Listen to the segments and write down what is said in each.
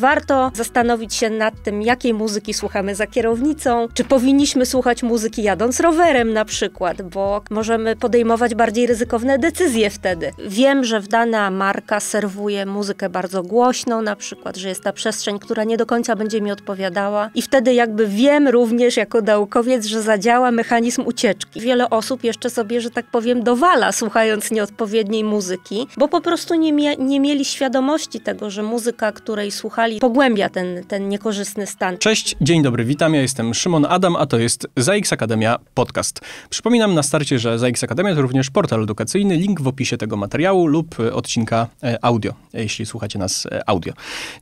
Warto zastanowić się nad tym, jakiej muzyki słuchamy za kierownicą, czy powinniśmy słuchać muzyki jadąc rowerem na przykład, bo możemy podejmować bardziej ryzykowne decyzje wtedy. Wiem, że w dana marka serwuje muzykę bardzo głośną, na przykład, że jest ta przestrzeń, która nie do końca będzie mi odpowiadała, i wtedy jakby wiem również jako naukowiec, że zadziała mechanizm ucieczki. Wiele osób jeszcze sobie, że tak powiem, dowala słuchając nieodpowiedniej muzyki, bo po prostu nie, mia- nie mieli świadomości tego, że muzyka, której słuchali, skali pogłębia ten, ten niekorzystny stan. Cześć, dzień dobry, witam. Ja jestem Szymon Adam, a to jest ZAX Akademia Podcast. Przypominam na starcie, że ZAX Akademia to również portal edukacyjny, link w opisie tego materiału lub e, odcinka e, audio, e, jeśli słuchacie nas audio.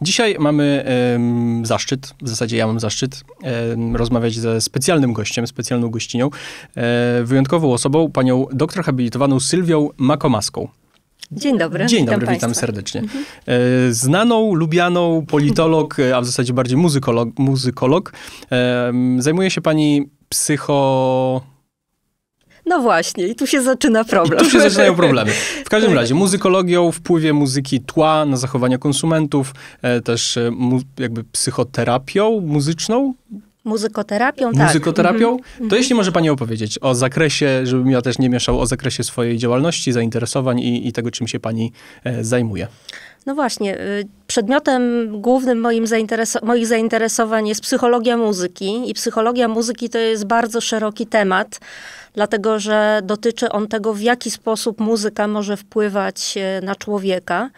Dzisiaj mamy um, zaszczyt, w zasadzie ja mam zaszczyt, um, rozmawiać ze specjalnym gościem, specjalną gościnią, um, wyjątkową osobą, panią doktor habilitowaną Sylwią Makomaską. Dzień dobry. Dzień dobry, witam, witam serdecznie. Mhm. E, znaną, lubianą politolog, e, a w zasadzie bardziej muzykolog, muzykolog zajmuje się pani psycho... No właśnie, i tu się zaczyna problem. I tu się zaczynają problemy. W każdym razie, muzykologią, wpływie muzyki tła na zachowania konsumentów, e, też jakby psychoterapią muzyczną. Muzykoterapią, tak. Muzykoterapią? Mm-hmm. To jeśli może Pani opowiedzieć o zakresie, żebym ja też nie mieszał, o zakresie swojej działalności, zainteresowań i, i tego, czym się Pani e, zajmuje. No właśnie, y, przedmiotem głównym moim moich zainteresowań jest psychologia muzyki i psychologia muzyki to jest bardzo szeroki temat dlatego że dotyczy on tego, w jaki sposób muzyka może wpływać e, na człowieka.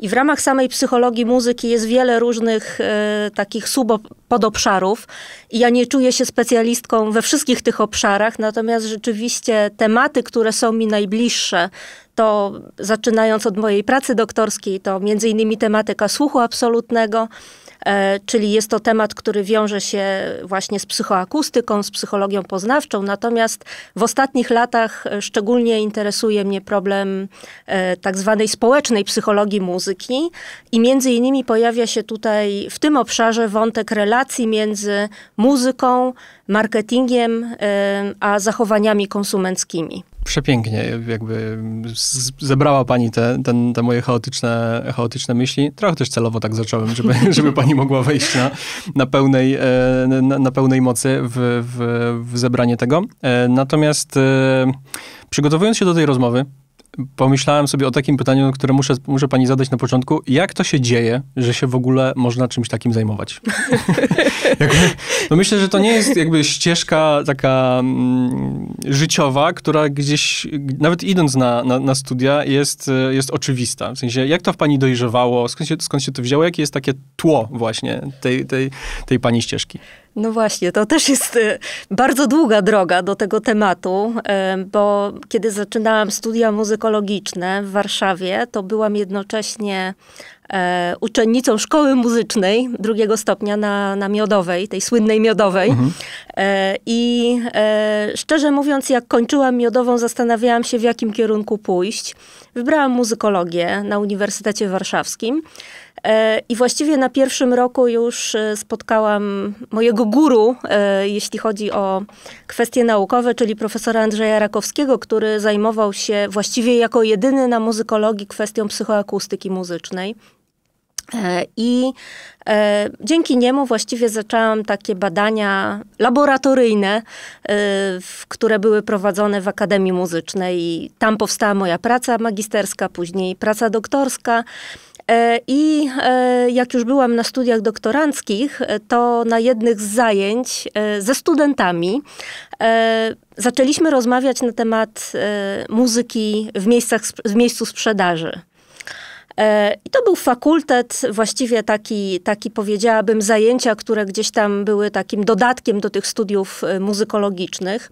I w ramach samej psychologii muzyki jest wiele różnych e, takich subpodobszarów. I ja nie czuję się specjalistką we wszystkich tych obszarach, natomiast rzeczywiście tematy, które są mi najbliższe, to zaczynając od mojej pracy doktorskiej, to między innymi tematyka słuchu absolutnego, E, czyli jest to temat, który wiąże się właśnie z psychoakustyką, z psychologią poznawczą, natomiast w ostatnich latach e, szczególnie interesuje mnie problem e, tak zwanej społecznej psychologii muzyki i między innymi pojawia się tutaj w tym obszarze wątek relacji między muzyką, marketingiem, a zachowaniami konsumenckimi. Przepięknie, jakby zebrała pani te, ten, te moje chaotyczne, chaotyczne myśli. Trochę też celowo tak zacząłem, żeby, żeby pani mogła wejść na, na, pełnej, e, na, na pełnej mocy w, w, w zebranie tego. E, natomiast e, przygotowując się do tej rozmowy, pomyślałem sobie o takim pytaniu, które muszę, muszę pani zadać na początku. Jak to się dzieje, że się w ogóle można czymś takim zajmować? no myślę, że to nie jest jakby ścieżka taka mm, życiowa, która gdzieś, nawet idąc na, na, na, studia, jest, jest oczywista. W sensie, jak to w pani dojrzewało, skąd się, skąd się to wzięło, jakie jest takie tło właśnie tej, tej, tej pani ścieżki? No właśnie, to też jest e, bardzo długa droga do tego tematu, e, bo kiedy zaczynałam studia muzykologiczne w Warszawie, to byłam jednocześnie e, uczennicą szkoły muzycznej drugiego stopnia na, na miodowej, tej słynnej miodowej. Mhm. I szczerze mówiąc, jak kończyłam miodową, zastanawiałam się, w jakim kierunku pójść. Wybrałam muzykologię na Uniwersytecie Warszawskim. E, I właściwie na pierwszym roku już e, spotkałam mojego guru, e, jeśli chodzi o kwestie naukowe, czyli profesora Andrzeja Rakowskiego, który zajmował się właściwie jako jedyny na muzykologii kwestią psychoakustyki muzycznej. I e, dzięki niemu właściwie zaczęłam takie badania laboratoryjne, e, które były prowadzone w Akademii Muzycznej. I tam powstała moja praca magisterska, później praca doktorska. E, I e, jak już byłam na studiach doktoranckich, e, to na jednych z zajęć ze studentami zaczęliśmy rozmawiać na temat muzyki w, miejscach, w miejscu sprzedaży. I to był fakultet, właściwie taki, taki powiedziałabym, zajęcia, które gdzieś tam były takim dodatkiem do tych studiów muzykologicznych.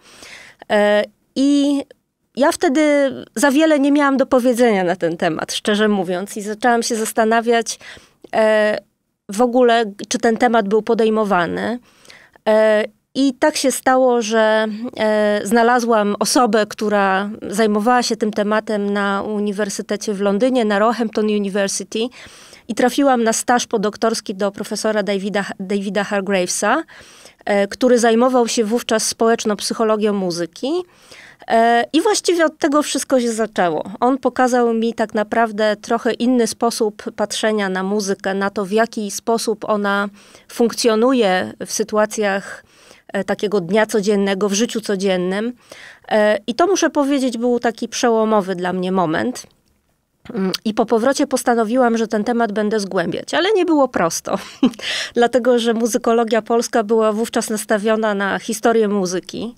I ja wtedy za wiele nie miałam do powiedzenia na ten temat, szczerze mówiąc, i zaczęłam się zastanawiać e, w ogóle, czy ten temat był podejmowany. E, i tak się stało, że e, znalazłam osobę, która zajmowała się tym tematem na Uniwersytecie w Londynie, na Roehampton University. I trafiłam na staż podoktorski do profesora Davida, Davida Hargravesa, e, który zajmował się wówczas społeczno-psychologią muzyki. E, I właściwie od tego wszystko się zaczęło. On pokazał mi tak naprawdę trochę inny sposób patrzenia na muzykę, na to, w jaki sposób ona funkcjonuje w sytuacjach e, takiego dnia codziennego, w życiu codziennym. E, I to muszę powiedzieć, był taki przełomowy dla mnie moment. Mm, I po powrocie postanowiłam, że ten temat będę zgłębiać, ale nie było prosto, dlatego że muzykologia polska była wówczas nastawiona na historię muzyki.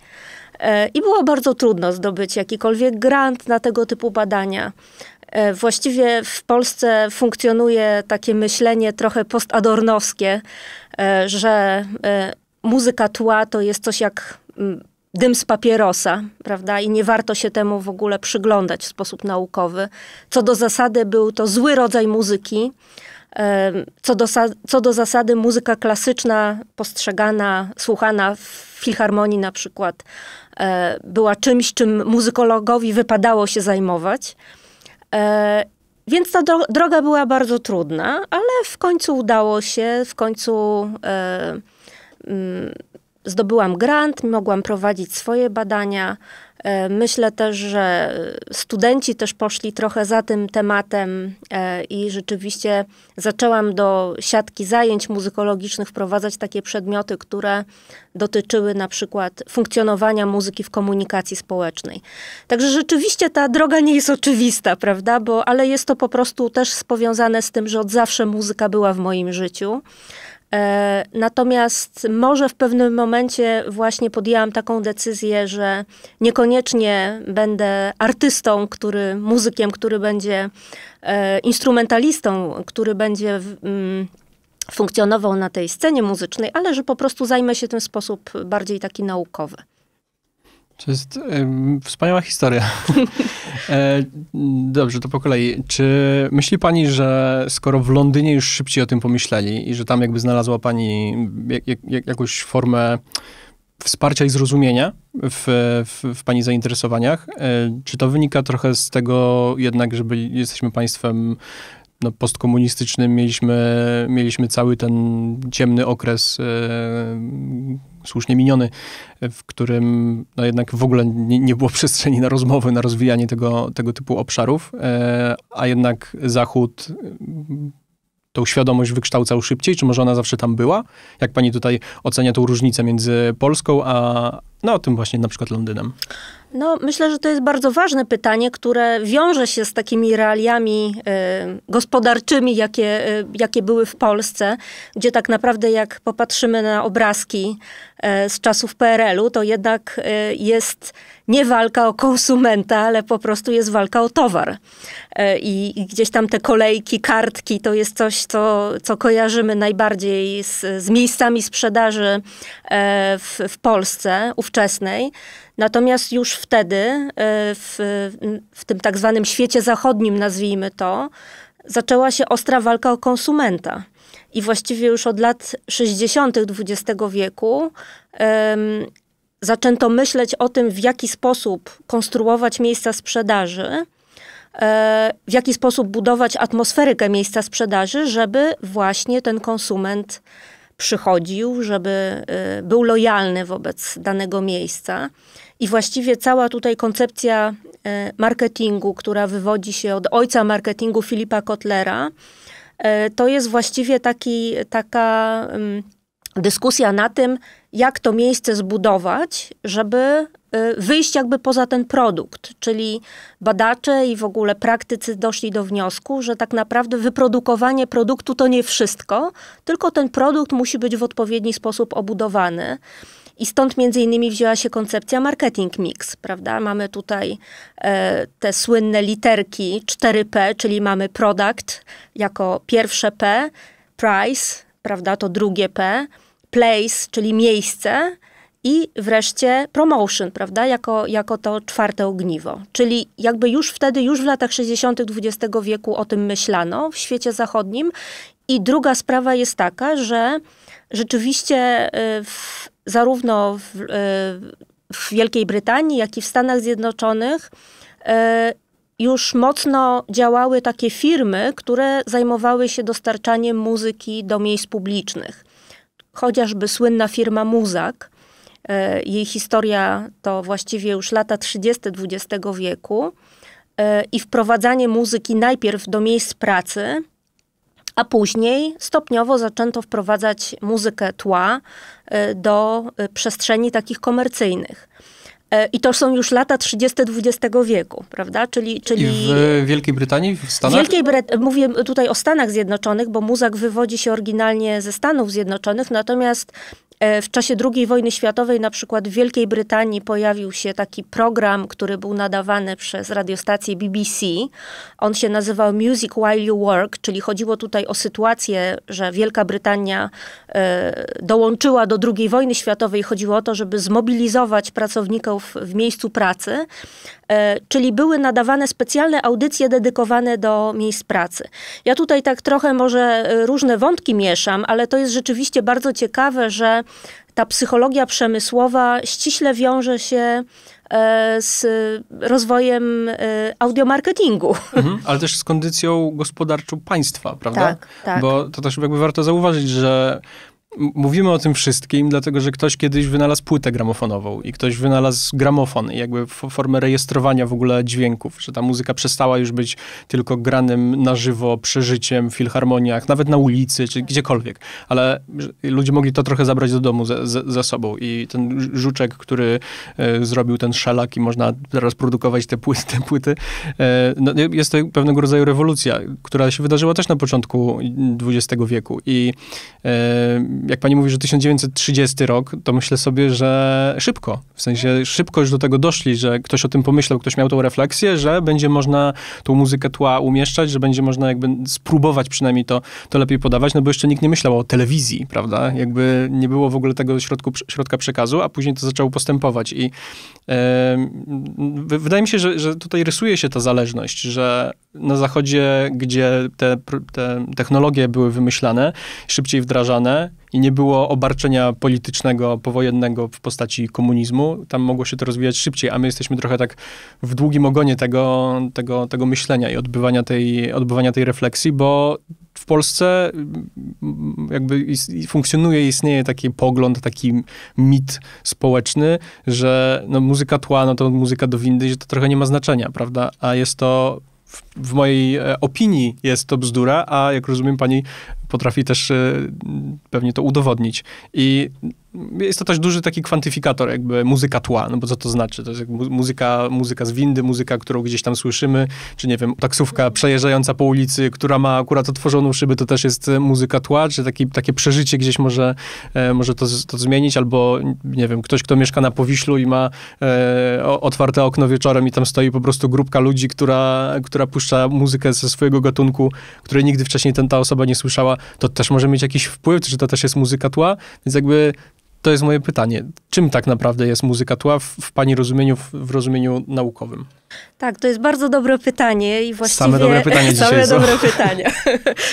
E, I było bardzo trudno zdobyć jakikolwiek grant na tego typu badania. E, właściwie w Polsce funkcjonuje takie myślenie trochę postadornowskie, e, że muzyka tła to jest coś jak mm, dym z papierosa, prawda? I nie warto się temu w ogóle przyglądać w sposób naukowy. Co do zasady był to zły rodzaj muzyki. Co do, co do zasady muzyka klasyczna postrzegana, słuchana w filharmonii na przykład E, była czymś, czym muzykologowi wypadało się zajmować. E, więc ta droga była bardzo trudna, ale w końcu udało się, w końcu e, mm, zdobyłam grant, mogłam prowadzić swoje badania. E, myślę też, że studenci też poszli trochę za tym tematem e, i rzeczywiście zaczęłam do siatki zajęć muzykologicznych wprowadzać takie przedmioty, które dotyczyły na przykład funkcjonowania muzyki w komunikacji społecznej. Także rzeczywiście ta droga nie jest oczywista, prawda? Bo, ale jest to po prostu też powiązane z tym, że od zawsze muzyka była w moim życiu. E, natomiast może w pewnym momencie właśnie podjęłam taką decyzję, że niekoniecznie będę artystą, który, muzykiem, który będzie e, instrumentalistą, który będzie mm, funkcjonował na tej scenie muzycznej, ale że po prostu zajmę się tym w sposób bardziej taki naukowy. To jest wspaniała historia. e, dobrze, to po kolei. Czy myśli pani, że skoro w Londynie już szybciej o tym pomyśleli i że tam jakby znalazła pani jak, jak, jakąś formę wsparcia i zrozumienia w, w, w pani zainteresowaniach, e, czy to wynika trochę z tego jednak, że byli, jesteśmy państwem no, postkomunistycznym, mieliśmy, mieliśmy cały ten ciemny okres e, słusznie miniony, w którym no jednak w ogóle nie, nie było przestrzeni na rozmowy, na rozwijanie tego, tego typu obszarów, e, a jednak Zachód tą świadomość wykształcał szybciej, czy może ona zawsze tam była? Jak pani tutaj ocenia tą różnicę między Polską a no, tym właśnie na przykład Londynem? No, myślę, że to jest bardzo ważne pytanie, które wiąże się z takimi realiami y, gospodarczymi, jakie, y, jakie były w Polsce, gdzie tak naprawdę jak popatrzymy na obrazki y, z czasów PRL-u, to jednak jest nie walka o konsumenta, ale po prostu jest walka o towar. I, gdzieś tam te kolejki, kartki to jest coś, co, co kojarzymy najbardziej z, z miejscami sprzedaży w, w Polsce ówczesnej. Natomiast już wtedy, y, w, w tym tak zwanym świecie zachodnim, nazwijmy to, zaczęła się ostra walka o konsumenta. I właściwie już od lat 60. XX wieku um, zaczęto myśleć o tym, w jaki sposób konstruować miejsca sprzedaży, e, w jaki sposób budować atmosferykę miejsca sprzedaży, żeby właśnie ten konsument przychodził, żeby y, był lojalny wobec danego miejsca. I właściwie cała tutaj koncepcja e, marketingu, która wywodzi się od ojca marketingu Filipa Kotlera, e, to jest właściwie taki, taka mm, dyskusja na tym, jak to miejsce zbudować, żeby e, wyjść jakby poza ten produkt. Czyli badacze i w ogóle praktycy doszli do wniosku, że tak naprawdę wyprodukowanie produktu to nie wszystko, tylko ten produkt musi być w odpowiedni sposób obudowany. I stąd między innymi wzięła się koncepcja marketing mix, prawda? Mamy tutaj e, te słynne literki 4P, czyli mamy product jako pierwsze P, price, prawda, to drugie P, place, czyli miejsce, i wreszcie promotion, prawda, jako, jako to czwarte ogniwo. Czyli jakby już wtedy, już w latach 60. XX wieku o tym myślano w świecie zachodnim. I druga sprawa jest taka, że rzeczywiście y, w, zarówno w, y, w Wielkiej Brytanii, jak i w Stanach Zjednoczonych y, już mocno działały takie firmy, które zajmowały się dostarczaniem muzyki do miejsc publicznych. Chociażby słynna firma Muzak, jej historia to właściwie już lata 30. XX wieku i wprowadzanie muzyki najpierw do miejsc pracy, a później stopniowo zaczęto wprowadzać muzykę tła y, do y, przestrzeni takich komercyjnych. E, I to są już lata 30. XX wieku, prawda? Czyli, czyli... I w Wielkiej Brytanii, w Stanach? Wielkiej Bryt... Mówię tutaj o Stanach Zjednoczonych, bo muzak wywodzi się oryginalnie ze Stanów Zjednoczonych, natomiast E, w czasie II wojny światowej na przykład w Wielkiej Brytanii pojawił się taki program, który był nadawany przez radiostację BBC. On się nazywał Music While You Work, czyli chodziło tutaj o sytuację, że Wielka Brytania e, dołączyła do II wojny światowej. Chodziło o to, żeby zmobilizować pracowników w miejscu pracy E, czyli były nadawane specjalne audycje dedykowane do miejsc pracy. Ja tutaj tak trochę może e, różne wątki mieszam, ale to jest rzeczywiście bardzo ciekawe, że ta psychologia przemysłowa ściśle wiąże się e, z rozwojem audiomarketingu. Mhm, ale też z kondycją gospodarczą państwa, prawda? Tak, tak. Bo to też jakby warto zauważyć, że mówimy o tym wszystkim, dlatego że ktoś kiedyś wynalazł płytę gramofonową i ktoś wynalazł gramofon i jakby formę rejestrowania w ogóle dźwięków, że ta muzyka przestała już być tylko granym na żywo, przeżyciem w filharmoniach, nawet na ulicy czy gdziekolwiek, ale ludzie mogli to trochę zabrać do domu ze, ze, ze sobą i ten żuczek, który e, zrobił ten szelak i można teraz produkować te płyty, te płyty e, no, jest to pewnego rodzaju rewolucja, która się wydarzyła też na początku XX wieku i e, jak pani mówi, że 1930 rok, to myślę sobie, że szybko. W sensie szybko już do tego doszli, że ktoś o tym pomyślał, ktoś miał tą refleksję, że będzie można tą muzykę tła umieszczać, że będzie można jakby spróbować przynajmniej to, to lepiej podawać, no bo jeszcze nikt nie myślał o telewizji, prawda? Jakby nie było w ogóle tego środku, środka przekazu, a później to zaczęło postępować i yy, wydaje mi się, że, że tutaj rysuje się ta zależność, że na zachodzie, gdzie te, te technologie były wymyślane, szybciej wdrażane, i nie było obarczenia politycznego, powojennego w postaci komunizmu. Tam mogło się to rozwijać szybciej, a my jesteśmy trochę tak w długim ogonie tego, tego, tego myślenia i odbywania tej, odbywania tej refleksji, bo w Polsce mm, jakby funkcjonuje, istnieje taki pogląd, taki mit społeczny, że no, muzyka tła, no to muzyka do windy, że to trochę nie ma znaczenia, prawda? A jest to w w mojej e, opinii jest to bzdura, a jak rozumiem, pani potrafi też e, pewnie to udowodnić. I jest to też duży taki kwantyfikator, jakby muzyka tła, no bo co to znaczy? To jest muzyka, muzyka z windy, muzyka, którą gdzieś tam słyszymy, czy nie wiem, taksówka przejeżdżająca po ulicy, która ma akurat otworzoną szybę, to też jest e, muzyka tła, czy taki, takie przeżycie gdzieś może, może to, to zmienić, albo nie wiem, ktoś, kto mieszka na Powiślu i ma e, otwarte okno wieczorem i tam stoi po prostu grupka ludzi, która, która puszcza wypuszcza muzykę ze swojego gatunku, której nigdy wcześniej ten, ta osoba nie słyszała, to też może mieć jakiś wpływ, czy to też jest muzyka tła? Więc jakby to jest moje pytanie. Czym tak naprawdę jest muzyka tła w, w pani rozumieniu, w, w, rozumieniu naukowym? Tak, to jest bardzo dobre pytanie i właściwie... Same dobre pytania Same dobre pytania.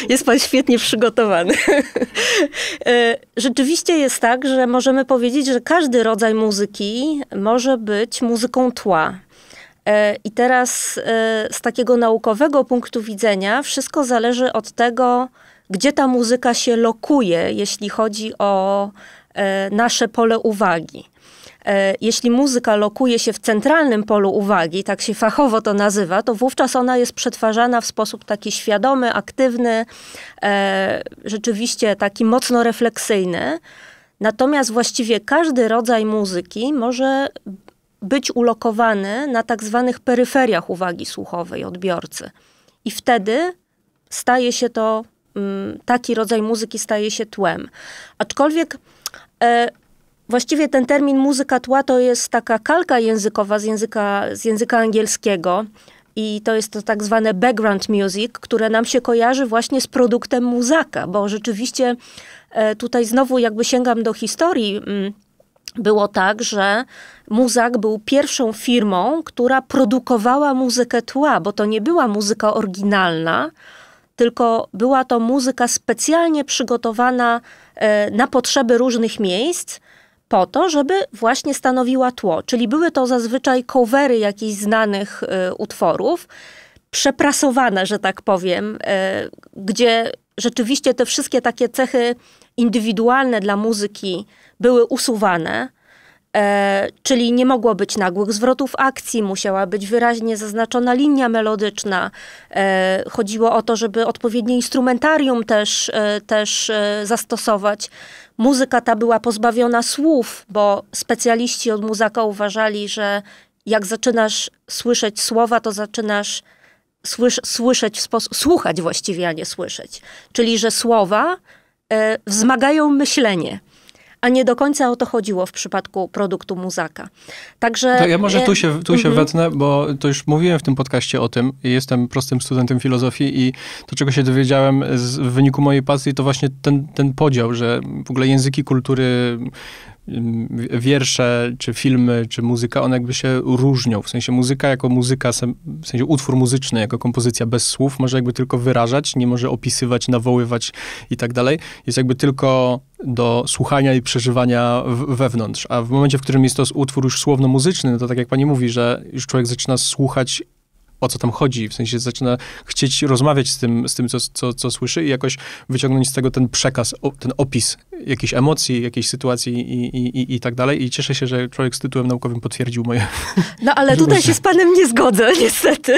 Jest pan świetnie przygotowany. E, rzeczywiście jest tak, że możemy powiedzieć, że każdy rodzaj muzyki może być muzyką tła. E, I teraz e, z takiego naukowego punktu widzenia wszystko zależy od tego, gdzie ta muzyka się lokuje, jeśli chodzi o e, nasze pole uwagi. Jeśli muzyka lokuje się w centralnym polu uwagi, tak się fachowo to nazywa, to wówczas ona jest przetwarzana w sposób taki świadomy, aktywny, rzeczywiście taki mocno refleksyjny. Natomiast właściwie każdy rodzaj muzyki może być ulokowany na tak zwanych peryferiach uwagi słuchowej odbiorcy. I wtedy staje się to, mm, taki rodzaj muzyki staje się tłem. Aczkolwiek e, właściwie ten termin muzyka tła to jest taka kalka językowa z języka, z języka angielskiego. I to jest to tak zwane background music, które nam się kojarzy właśnie z produktem muzaka, bo rzeczywiście e, tutaj znowu jakby sięgam do historii. Mm, było tak, że Muzak był pierwszą firmą, która produkowała muzykę tła, bo to nie była muzyka oryginalna, tylko była to muzyka specjalnie przygotowana e, na potrzeby różnych miejsc, po to, żeby właśnie stanowiła tło. Czyli były to zazwyczaj covery jakichś znanych e, utworów, przeprasowane, że tak powiem, e, gdzie rzeczywiście te wszystkie takie cechy indywidualne dla muzyki były usuwane. E, czyli nie mogło być nagłych zwrotów akcji, musiała być wyraźnie zaznaczona linia melodyczna. E, chodziło o to, żeby odpowiednie instrumentarium też, e, też e, zastosować. Muzyka ta była pozbawiona słów, bo specjaliści od muzyka uważali, że jak zaczynasz słyszeć słowa, to zaczynasz słysz, słyszeć w sposób, słuchać właściwie, a nie słyszeć. Czyli, że słowa e, wzmagają myślenie a nie do końca o to chodziło w przypadku produktu Muzaka. Także... To ja może e, tu się, tu się mm wetnę, bo to już mówiłem w tym podcaście o tym. Jestem prostym studentem filozofii i to, czego się dowiedziałem z, w wyniku mojej pasji, to właśnie ten, ten podział, że w ogóle języki kultury wiersze, czy filmy, czy muzyka, one jakby się różnią. W sensie muzyka jako muzyka, w sensie utwór muzyczny jako kompozycja bez słów może jakby tylko wyrażać, nie może opisywać, nawoływać i tak dalej. Jest jakby tylko do słuchania i przeżywania wewnątrz. A w momencie, w którym jest to utwór już słowno-muzyczny, no to tak jak pani mówi, że już człowiek zaczyna słuchać o co tam chodzi, w sensie zaczyna chcieć rozmawiać z tym, z tym co, co, co słyszy i jakoś wyciągnąć z tego ten przekaz, ten opis jakiejś emocji, jakiejś sytuacji i, i, i, i tak dalej. I cieszę się, że człowiek z tytułem naukowym potwierdził moje... No ale tutaj się z panem nie zgodzę, niestety,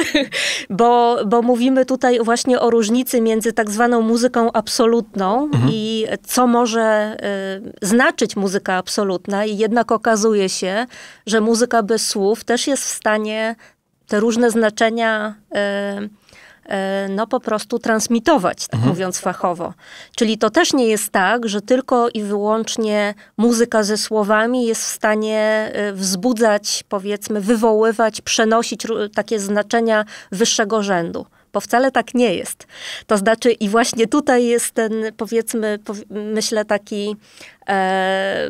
bo, bo mówimy tutaj właśnie o różnicy między tak zwaną muzyką absolutną mhm. i co może y, znaczyć muzyka absolutna i jednak okazuje się, że muzyka bez słów też jest w stanie te różne znaczenia e, e, no po prostu transmitować, tak mhm. mówiąc fachowo. Czyli to też nie jest tak, że tylko i wyłącznie muzyka ze słowami jest w stanie e, wzbudzać, powiedzmy, wywoływać, przenosić takie znaczenia wyższego rzędu bo wcale tak nie jest. To znaczy, i właśnie tutaj jest ten, powiedzmy, myślę, taki, e,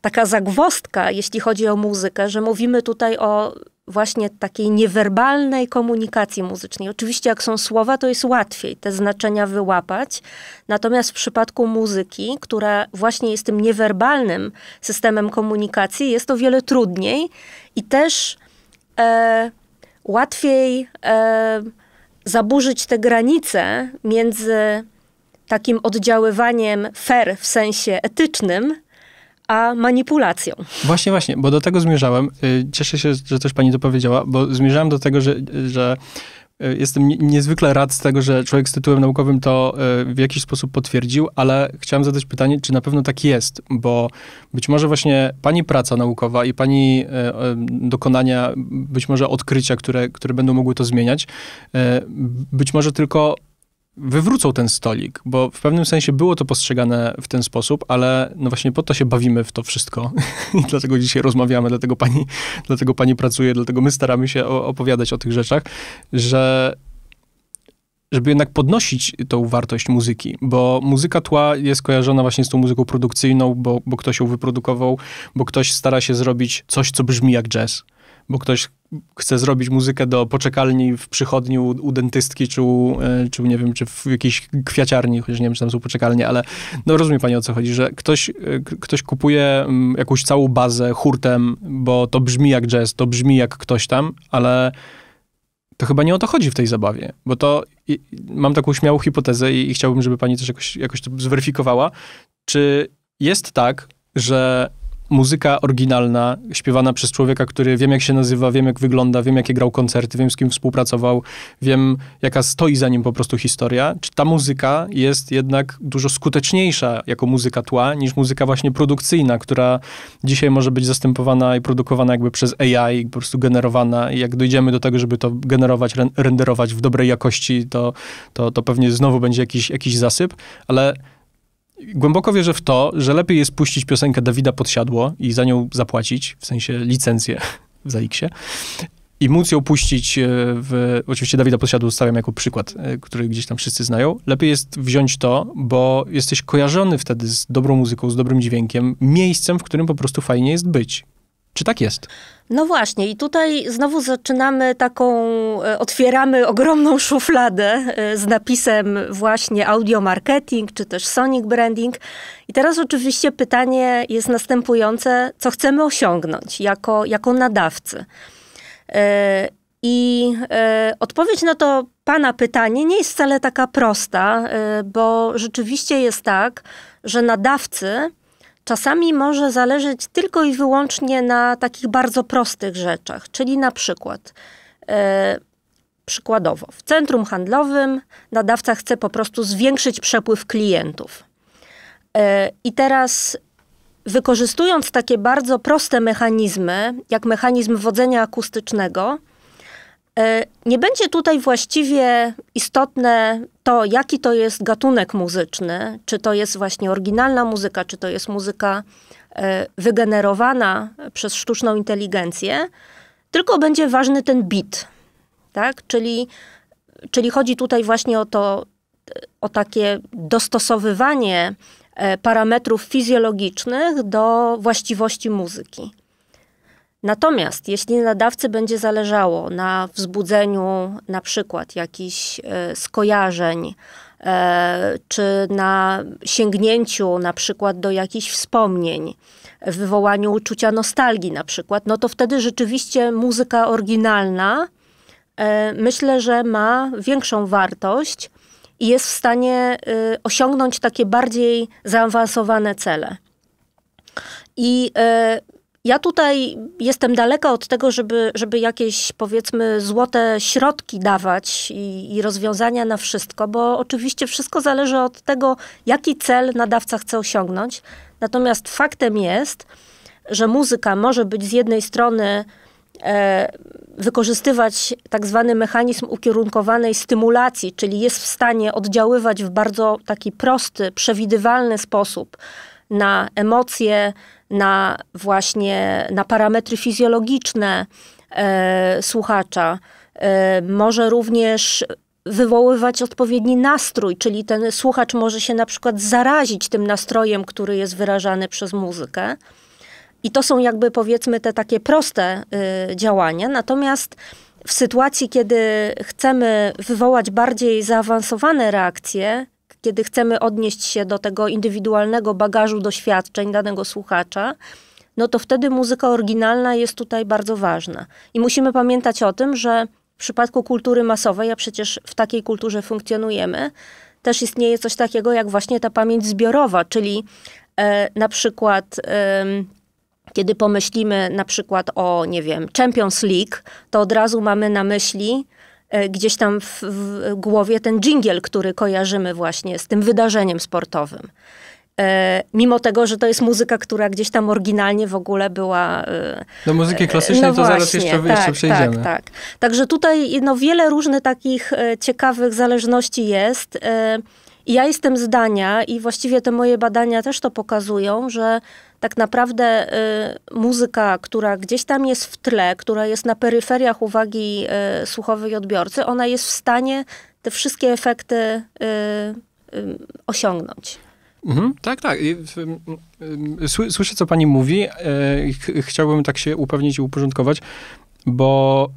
taka zagwostka, jeśli chodzi o muzykę, że mówimy tutaj o właśnie takiej niewerbalnej komunikacji muzycznej. Oczywiście, jak są słowa, to jest łatwiej te znaczenia wyłapać. Natomiast w przypadku muzyki, która właśnie jest tym niewerbalnym systemem komunikacji, jest to wiele trudniej i też e, łatwiej. E, zaburzyć te granice między takim oddziaływaniem fair w sensie etycznym, a manipulacją. Właśnie, właśnie, bo do tego zmierzałem. Y, cieszę się, że coś pani to powiedziała, bo zmierzałem do tego, że, że E, jestem niezwykle rad z tego, że człowiek z tytułem naukowym to e, w jakiś sposób potwierdził, ale chciałem zadać pytanie, czy na pewno tak jest, bo być może właśnie pani praca naukowa i pani e, dokonania, być może odkrycia, które, które będą mogły to zmieniać, być może tylko wywrócą ten stolik, bo w pewnym sensie było to postrzegane w ten sposób, ale no właśnie po to się bawimy w to wszystko. I dlatego dzisiaj rozmawiamy, dlatego pani, dlatego pani pracuje, dlatego my staramy się opowiadać o tych rzeczach, że żeby jednak podnosić tą wartość muzyki, bo muzyka tła jest kojarzona właśnie z tą muzyką produkcyjną, bo, bo ktoś ją wyprodukował, bo ktoś stara się zrobić coś, co brzmi jak jazz, bo ktoś chce zrobić muzykę do poczekalni w przychodni u, u dentystki, czy, u, e, czy nie wiem, czy w jakiejś kwiaciarni, chociaż nie wiem, czy tam są poczekalnie, ale no rozumie pani o co chodzi, że ktoś, e, ktoś kupuje mm, jakąś całą bazę hurtem, bo to brzmi jak jazz, to brzmi jak ktoś tam, ale to chyba nie o to chodzi w tej zabawie, bo to mam taką śmiałą hipotezę i, i chciałbym, żeby pani też jakoś, jakoś to zweryfikowała, czy jest tak, że muzyka oryginalna, śpiewana przez człowieka, który wiem jak się nazywa, wiem jak wygląda, wiem jakie grał koncerty, wiem z kim współpracował, wiem jaka stoi za nim po prostu historia, czy ta muzyka jest jednak dużo skuteczniejsza jako muzyka tła niż muzyka właśnie produkcyjna, która dzisiaj może być zastępowana i produkowana jakby przez AI, po prostu generowana i jak dojdziemy do tego, żeby to generować, renderować w dobrej jakości, to, to, to pewnie znowu będzie jakiś, jakiś zasyp, ale Głęboko wierzę w to, że lepiej jest puścić piosenkę Dawida Podsiadło i za nią zapłacić, w sensie licencję w Zaiksie, i móc ją puścić e, w... Oczywiście Dawida Podsiadło stawiam jako przykład, e, który gdzieś tam wszyscy znają. Lepiej jest wziąć to, bo jesteś kojarzony wtedy z dobrą muzyką, z dobrym dźwiękiem, miejscem, w którym po prostu fajnie jest być. Czy tak jest? No właśnie, i tutaj znowu zaczynamy taką, e, otwieramy ogromną szufladę e, z napisem właśnie audio marketing czy też sonic branding. I teraz oczywiście pytanie jest następujące: co chcemy osiągnąć jako, jako nadawcy? E, I odpowiedź na to Pana pytanie nie jest wcale taka prosta, bo rzeczywiście jest tak, że nadawcy czasami może zależeć tylko i wyłącznie na takich bardzo prostych rzeczach, czyli na przykład. E, przykładowo, w centrum handlowym nadawca chce po prostu zwiększyć przepływ klientów. E, I teraz wykorzystując takie bardzo proste mechanizmy, jak mechanizm wodzenia akustycznego, E, nie będzie tutaj właściwie istotne to, jaki to jest gatunek muzyczny, czy to jest właśnie oryginalna muzyka, czy to jest muzyka e, wygenerowana przez sztuczną inteligencję, tylko będzie ważny ten beat, tak? Czyli, czyli chodzi tutaj właśnie o to, o takie dostosowywanie e, parametrów fizjologicznych do właściwości muzyki. Natomiast jeśli nadawcy będzie zależało na wzbudzeniu na przykład jakichś e, skojarzeń, e, czy na sięgnięciu na przykład do jakichś wspomnień, wywołaniu uczucia nostalgii na przykład, no to wtedy rzeczywiście muzyka oryginalna e, myślę, że ma większą wartość i jest w stanie osiągnąć takie bardziej zaawansowane cele. I ja tutaj jestem daleka od tego, żeby, żeby jakieś powiedzmy złote środki dawać i, i rozwiązania na wszystko, bo oczywiście wszystko zależy od tego, jaki cel nadawca chce osiągnąć. Natomiast faktem jest, że muzyka może być z jednej strony e, wykorzystywać tak zwany mechanizm ukierunkowanej stymulacji, czyli jest w stanie oddziaływać w bardzo taki prosty, przewidywalny sposób na emocje, na właśnie na parametry fizjologiczne e, słuchacza. E, może również wywoływać odpowiedni nastrój, czyli ten słuchacz może się na przykład zarazić tym nastrojem, który jest wyrażany przez muzykę. I to są jakby powiedzmy te takie proste y, działania. Natomiast w sytuacji, kiedy chcemy wywołać bardziej zaawansowane reakcje, kiedy chcemy odnieść się do tego indywidualnego bagażu doświadczeń danego słuchacza, no to wtedy muzyka oryginalna jest tutaj bardzo ważna. I musimy pamiętać o tym, że w przypadku kultury masowej, a przecież w takiej kulturze funkcjonujemy, też istnieje coś takiego jak właśnie ta pamięć zbiorowa, czyli e, na przykład e, kiedy pomyślimy na przykład o, nie wiem, Champions League, to od razu mamy na myśli E, gdzieś tam w, w głowie ten dżingiel, który kojarzymy właśnie z tym wydarzeniem sportowym. E, mimo tego, że to jest muzyka, która gdzieś tam oryginalnie w ogóle była. E, Do muzyki klasycznej no to właśnie, zaraz jeszcze, tak, jeszcze przejdziemy. Tak, tak. Także tutaj no, wiele różnych takich ciekawych zależności jest. Ja jestem zdania, i właściwie te moje badania też to pokazują, że tak naprawdę y, muzyka, która gdzieś tam jest w tle, która jest na peryferiach uwagi y, słuchowej odbiorcy, ona jest w stanie te wszystkie efekty y, osiągnąć. Mhm, tak, tak. Słyszę, co pani mówi. E, chciałbym tak się upewnić i uporządkować, bo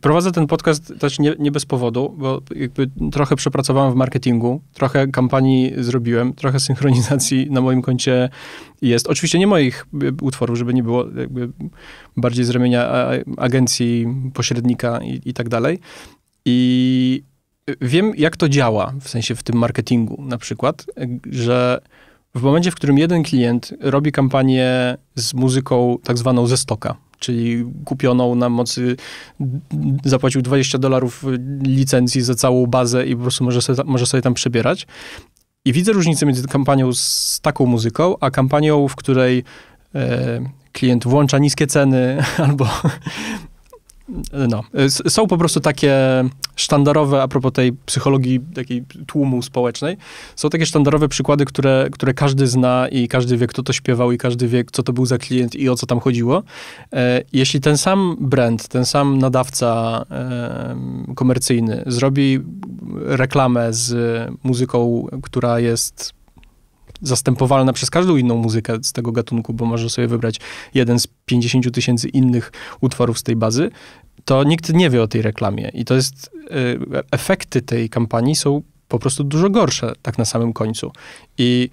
Prowadzę ten podcast też nie, nie, bez powodu, bo jakby trochę przepracowałem w marketingu, trochę kampanii zrobiłem, trochę synchronizacji na moim koncie jest. Oczywiście nie moich y, utworów, żeby nie było bardziej z ramienia agencji, pośrednika i, i tak dalej. I y, wiem, jak to działa, w sensie w tym marketingu na przykład, że w momencie, w którym jeden klient robi kampanię z muzyką tak zwaną ze stoka, czyli kupioną na mocy, zapłacił 20 dolarów licencji za całą bazę i po prostu może sobie, może sobie tam przebierać. I widzę różnicę między kampanią z taką muzyką, a kampanią, w której e, klient włącza niskie ceny albo no, są po prostu takie sztandarowe, a propos tej psychologii takiej tłumu społecznej, są takie sztandarowe przykłady, które, które każdy zna i każdy wie, kto to śpiewał i każdy wie, co to był za klient i o co tam chodziło. E, jeśli ten sam brand, ten sam nadawca komercyjny zrobi reklamę z muzyką, która jest zastępowalna przez każdą inną muzykę z tego gatunku, bo można sobie wybrać jeden z 50 tysięcy innych utworów z tej bazy, to nikt nie wie o tej reklamie. I to jest, e, efekty tej kampanii są po prostu dużo gorsze tak na samym końcu. I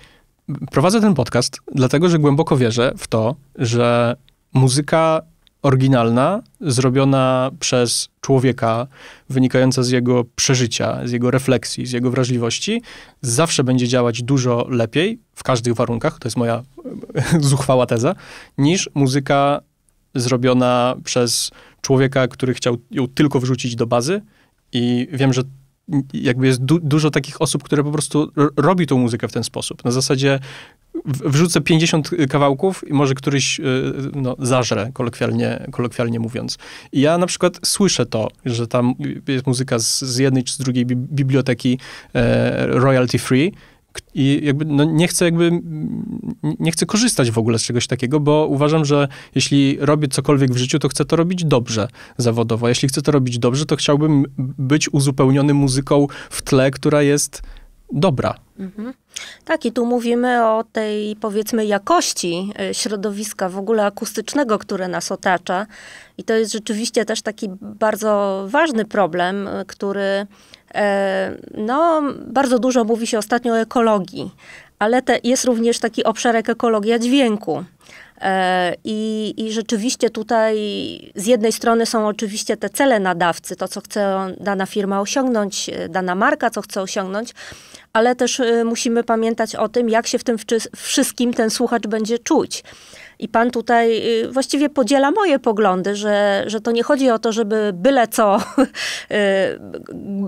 prowadzę ten podcast, dlatego że głęboko wierzę w to, że muzyka oryginalna, zrobiona przez człowieka, wynikająca z jego przeżycia, z jego refleksji, z jego wrażliwości, zawsze będzie działać dużo lepiej w każdych warunkach, to jest moja zuchwała teza, niż muzyka zrobiona przez człowieka, który chciał ją tylko wrzucić do bazy. I wiem, że jakby jest du dużo takich osób, które po prostu robi tą muzykę w ten sposób. Na zasadzie wrzucę 50 y, kawałków i może któryś y, no, zażre, kolokwialnie, kolokwialnie mówiąc. I ja na przykład słyszę to, że tam jest muzyka z, z jednej czy z drugiej bi biblioteki e, royalty free i jakby no nie chcę jakby, nie chcę korzystać w ogóle z czegoś takiego, bo uważam, że jeśli robię cokolwiek w życiu, to chcę to robić dobrze zawodowo. Jeśli chcę to robić dobrze, to chciałbym być uzupełniony muzyką w tle, która jest dobra. Mhm. Tak, i tu mówimy o tej powiedzmy jakości e, środowiska w ogóle akustycznego, które nas otacza. I to jest rzeczywiście też taki bardzo ważny problem, e, który E, no, bardzo dużo mówi się ostatnio o ekologii, ale te, jest również taki obszarek ekologia dźwięku. E, I, I, rzeczywiście tutaj z jednej strony są oczywiście te cele nadawcy, to co chce dana firma osiągnąć, e, dana marka, co chce osiągnąć, ale też musimy pamiętać o tym, jak się w tym wszystkim ten słuchacz będzie czuć. I pan tutaj y, właściwie podziela moje poglądy, że, że to nie chodzi o to, żeby byle co y,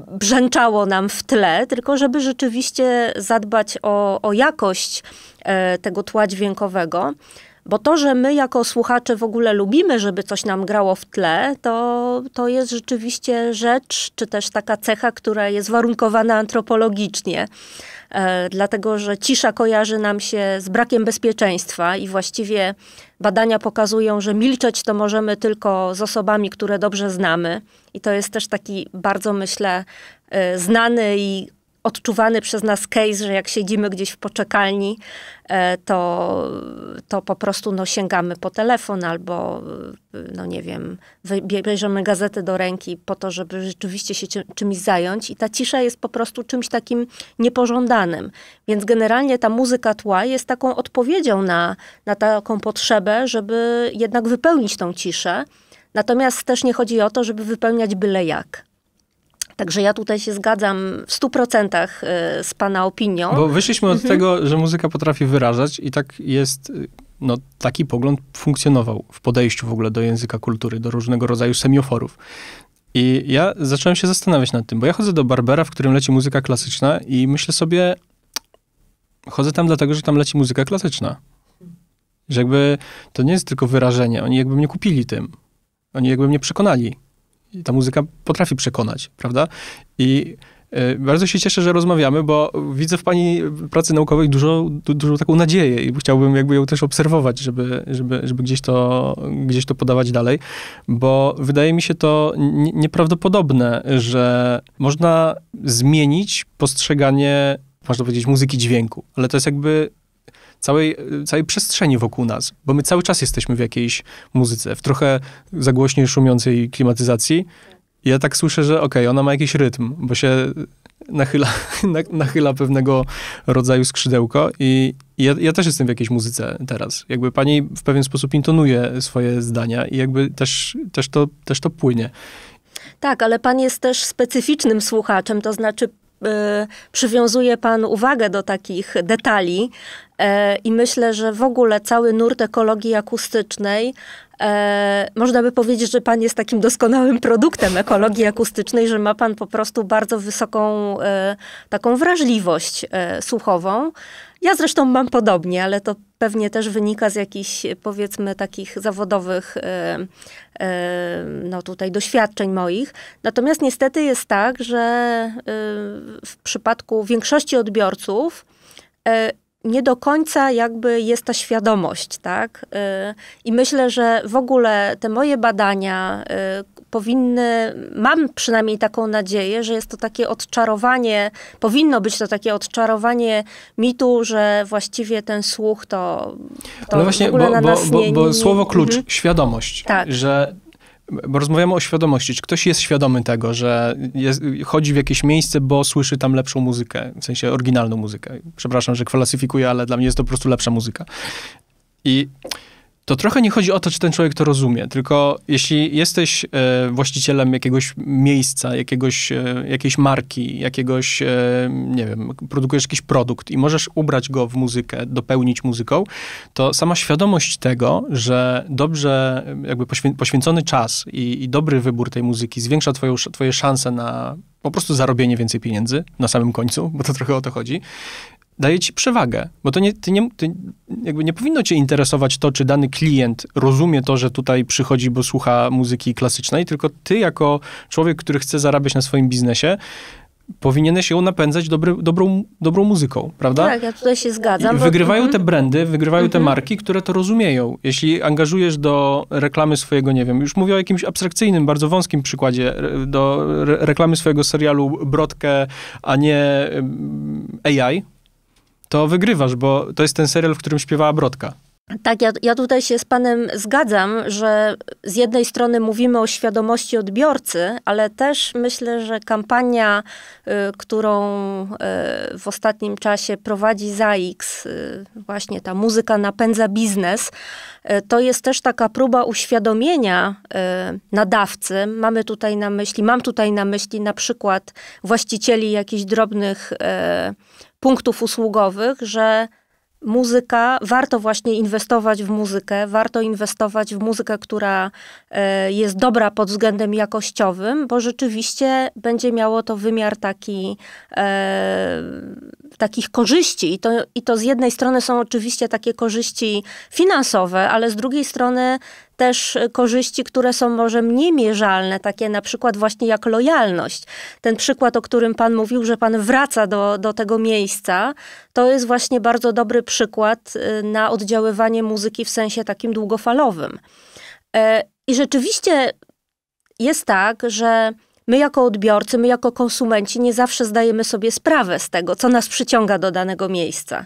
brzęczało nam w tle, tylko żeby rzeczywiście zadbać o, o jakość e, tego tła dźwiękowego. Bo to, że my jako słuchacze w ogóle lubimy, żeby coś nam grało w tle, to, to jest rzeczywiście rzecz, czy też taka cecha, która jest warunkowana antropologicznie. E, dlatego że cisza kojarzy nam się z brakiem bezpieczeństwa i właściwie badania pokazują, że milczeć to możemy tylko z osobami, które dobrze znamy. I to jest też taki bardzo, myślę, e, znany i odczuwany przez nas case, że jak siedzimy gdzieś w poczekalni, e, to, to po prostu no, sięgamy po telefon albo, no nie wiem, bierzemy gazetę do ręki po to, żeby rzeczywiście się czymś zająć i ta cisza jest po prostu czymś takim niepożądanym. Więc generalnie ta muzyka tła jest taką odpowiedzią na, na taką potrzebę, żeby jednak wypełnić tą ciszę. Natomiast też nie chodzi o to, żeby wypełniać byle jak. Także ja tutaj się zgadzam w 100% y, z Pana opinią. Bo wyszliśmy od mhm. tego, że muzyka potrafi wyrażać i tak jest y, no, taki pogląd funkcjonował w podejściu w ogóle do języka kultury, do różnego rodzaju semioforów. I ja zacząłem się zastanawiać nad tym, bo ja chodzę do Barbera, w którym leci muzyka klasyczna i myślę sobie, chodzę tam dlatego, że tam leci muzyka klasyczna. Że jakby to nie jest tylko wyrażenie, oni jakby mnie kupili tym. Oni jakby mnie przekonali ta muzyka potrafi przekonać, prawda? I e, bardzo się cieszę, że rozmawiamy, bo widzę w pani pracy naukowej dużo, dużo dużą taką nadzieję i chciałbym jakby ją też obserwować, żeby, żeby, żeby gdzieś, to, gdzieś to podawać dalej, bo wydaje mi się to nieprawdopodobne, że można zmienić postrzeganie, można powiedzieć, muzyki dźwięku, ale to jest jakby całej, całej przestrzeni wokół nas, bo my cały czas jesteśmy w jakiejś muzyce, w trochę zagłośniej szumiącej klimatyzacji. ja tak słyszę, że okej, okay, ona ma jakiś rytm, bo się nachyla, nachyla pewnego rodzaju skrzydełko i ja, ja, też jestem w jakiejś muzyce teraz. Jakby pani w pewien sposób intonuje swoje zdania i jakby też, też, to, też to płynie. Tak, ale pan jest też specyficznym słuchaczem, to znaczy Y, przywiązuje Pan uwagę do takich detali e, i myślę, że w ogóle cały nurt ekologii akustycznej e, można by powiedzieć, że pan jest takim doskonałym produktem ekologii akustycznej, że ma pan po prostu bardzo wysoką e, taką wrażliwość słuchową. Ja zresztą mam podobnie, ale to pewnie też wynika z jakichś, powiedzmy, takich zawodowych, y, y, no tutaj doświadczeń moich. Natomiast niestety jest tak, że y, w przypadku większości odbiorców nie do końca jakby jest ta świadomość, tak? I myślę, że w ogóle te moje badania, powinny, mam przynajmniej taką nadzieję, że jest to takie odczarowanie, powinno być to takie odczarowanie mitu, że właściwie ten słuch to. to właśnie, bo, na bo, nie, bo nie, słowo klucz, mhm. świadomość, tak. że bo rozmawiamy o świadomości. Czy ktoś jest świadomy tego, że jest, chodzi w jakieś miejsce, bo słyszy tam lepszą muzykę, w sensie oryginalną muzykę? Przepraszam, że kwalasyfikuję, ale dla mnie jest to po prostu lepsza muzyka. I to trochę nie chodzi o to, czy ten człowiek to rozumie, tylko jeśli jesteś e, właścicielem jakiegoś miejsca, jakiegoś, e, jakiejś marki, jakiegoś, e, nie wiem, produkujesz jakiś produkt i możesz ubrać go w muzykę, dopełnić muzyką, to sama świadomość tego, że dobrze, jakby poświę poświęcony czas i, i, dobry wybór tej muzyki zwiększa twoją, twoje szanse na po prostu zarobienie więcej pieniędzy na samym końcu, bo to trochę o to chodzi, daje ci przewagę, bo to nie, ty nie, ty jakby nie powinno cię interesować to, czy dany klient rozumie to, że tutaj przychodzi, bo słucha muzyki klasycznej, tylko ty jako człowiek, który chce zarabiać na swoim biznesie, powinieneś ją napędzać dobry, dobrą, dobrą muzyką, prawda? Tak, ja tutaj się zgadzam. I wygrywają bo... te mhm. brandy, wygrywają te mhm. marki, które to rozumieją. Jeśli angażujesz do reklamy swojego, nie wiem, już mówię o jakimś abstrakcyjnym, bardzo wąskim przykładzie, do reklamy swojego serialu Brodkę, a nie AI, to wygrywasz, bo to jest ten serial, w którym śpiewała Brodka. Tak, ja, ja tutaj się z Panem zgadzam, że z jednej strony mówimy o świadomości odbiorcy, ale też myślę, że kampania, y, którą y, w ostatnim czasie prowadzi ZAIX, y, właśnie ta muzyka napędza biznes, y, to jest też taka próba uświadomienia y, nadawcy. Mamy tutaj na myśli, mam tutaj na myśli na przykład właścicieli jakichś drobnych y, punktów usługowych, że muzyka, warto właśnie inwestować w muzykę, warto inwestować w muzykę, która e, jest dobra pod względem jakościowym, bo rzeczywiście będzie miało to wymiar taki e, takich korzyści. I to, I to z jednej strony są oczywiście takie korzyści finansowe, ale z drugiej strony też e, korzyści, które są może mniej mierzalne, takie na przykład właśnie jak lojalność. Ten przykład, o którym Pan mówił, że Pan wraca do, do tego miejsca, to jest właśnie bardzo dobry przykład e, na oddziaływanie muzyki w sensie takim długofalowym. E, I rzeczywiście jest tak, że my jako odbiorcy, my jako konsumenci nie zawsze zdajemy sobie sprawę z tego, co nas przyciąga do danego miejsca.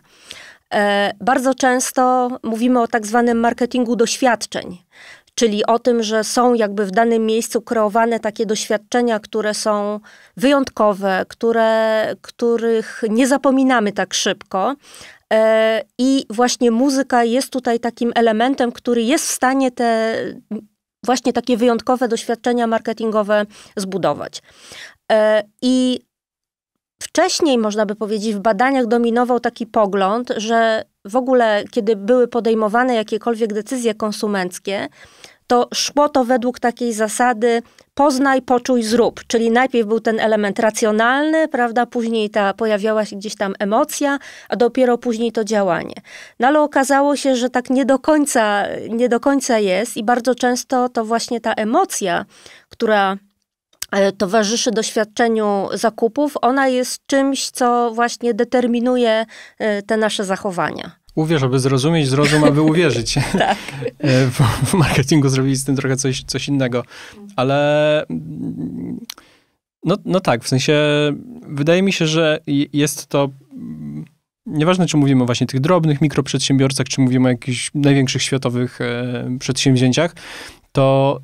E, bardzo często mówimy o tak zwanym marketingu doświadczeń, czyli o tym, że są jakby w danym miejscu kreowane takie doświadczenia, które są wyjątkowe, które, których nie zapominamy tak szybko. E, I właśnie muzyka jest tutaj takim elementem, który jest w stanie te właśnie takie wyjątkowe doświadczenia marketingowe zbudować. E, I wcześniej, można by powiedzieć, w badaniach dominował taki pogląd, że w ogóle, kiedy były podejmowane jakiekolwiek decyzje konsumenckie, to szło to według takiej zasady poznaj, poczuj, zrób. Czyli najpierw był ten element racjonalny, prawda, później ta pojawiała się gdzieś tam emocja, a dopiero później to działanie. No ale okazało się, że tak nie do końca, nie do końca jest i bardzo często to właśnie ta emocja, która e, towarzyszy doświadczeniu zakupów, ona jest czymś, co właśnie determinuje e, te nasze zachowania uwierz, aby zrozumieć, zrozum, aby uwierzyć. tak. tak. E, w, w, marketingu zrobili z tym trochę coś, coś innego. Ale no, no tak, w sensie wydaje mi się, że jest to nieważne, czy mówimy właśnie tych drobnych mikroprzedsiębiorcach, czy mówimy o jakichś największych światowych e, przedsięwzięciach, to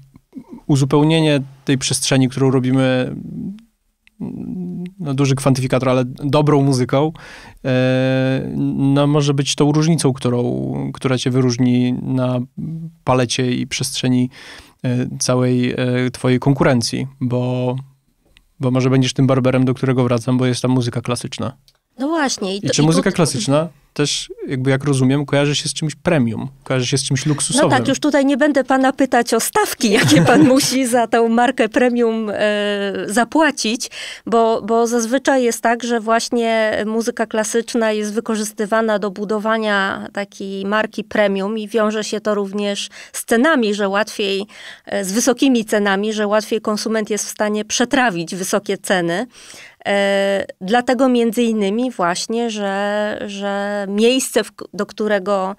uzupełnienie tej przestrzeni, którą robimy no, duży kwantyfikator, ale dobrą muzyką, e, no, może być tą różnicą, którą, która cię wyróżni na palecie i przestrzeni e, całej e, twojej konkurencji, bo, bo może będziesz tym barberem, do którego wracam, bo jest tam muzyka klasyczna. No właśnie. I, to, I czy i muzyka to... klasyczna też, jakby jak rozumiem, kojarzy się z czymś premium, kojarzy się z czymś luksusowym. No tak, już tutaj nie będę pana pytać o stawki, jakie pan musi za tą markę premium e, zapłacić, bo, bo zazwyczaj jest tak, że właśnie muzyka klasyczna jest wykorzystywana do budowania takiej marki premium i wiąże się to również z cenami, że łatwiej, e, z wysokimi cenami, że łatwiej konsument jest w stanie przetrawić wysokie ceny. E, dlatego między innymi właśnie, że, że miejsce, do którego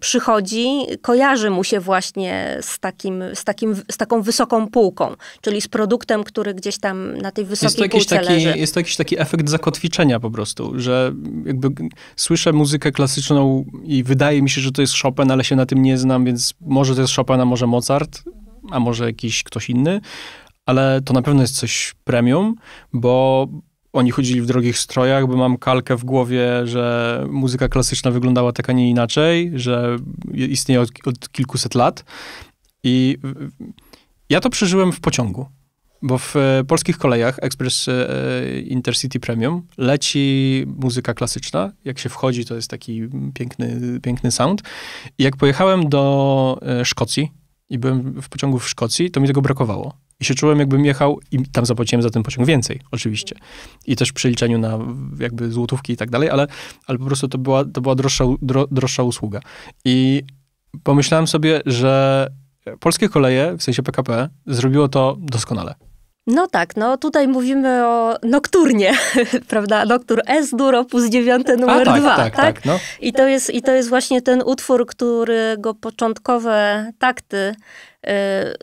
przychodzi, kojarzy mu się właśnie z, takim, z, takim, z taką wysoką półką, czyli z produktem, który gdzieś tam na tej wysokiej jest półce taki, leży. Jest to jakiś taki efekt zakotwiczenia po prostu, że jakby słyszę muzykę klasyczną i wydaje mi się, że to jest Chopin, ale się na tym nie znam, więc może to jest Chopin, a może Mozart, a może jakiś ktoś inny ale to na pewno jest coś premium, bo oni chodzili w drogich strojach, bo mam kalkę w głowie, że muzyka klasyczna wyglądała tak, a nie inaczej, że istnieje od, od kilkuset lat. I ja to przeżyłem w pociągu, bo w e, polskich kolejach Express e, e, Intercity Premium leci muzyka klasyczna. Jak się wchodzi, to jest taki piękny, piękny sound. I jak pojechałem do Szkocji i byłem w pociągu w Szkocji, to mi tego brakowało i się czułem, jakbym jechał i tam zapłaciłem za ten pociąg więcej, oczywiście. I też przy liczeniu na jakby złotówki i tak dalej, ale, ale po prostu to była, to była droższa, dro, droższa usługa. I pomyślałem sobie, że polskie koleje, w sensie PKP, zrobiło to doskonale. No tak, no tutaj mówimy o nokturnie, prawda? Noktur S dur opus 9 numer A, tak, 2, tak? tak, tak no. I, to jest, I to jest właśnie ten utwór, którego początkowe takty y,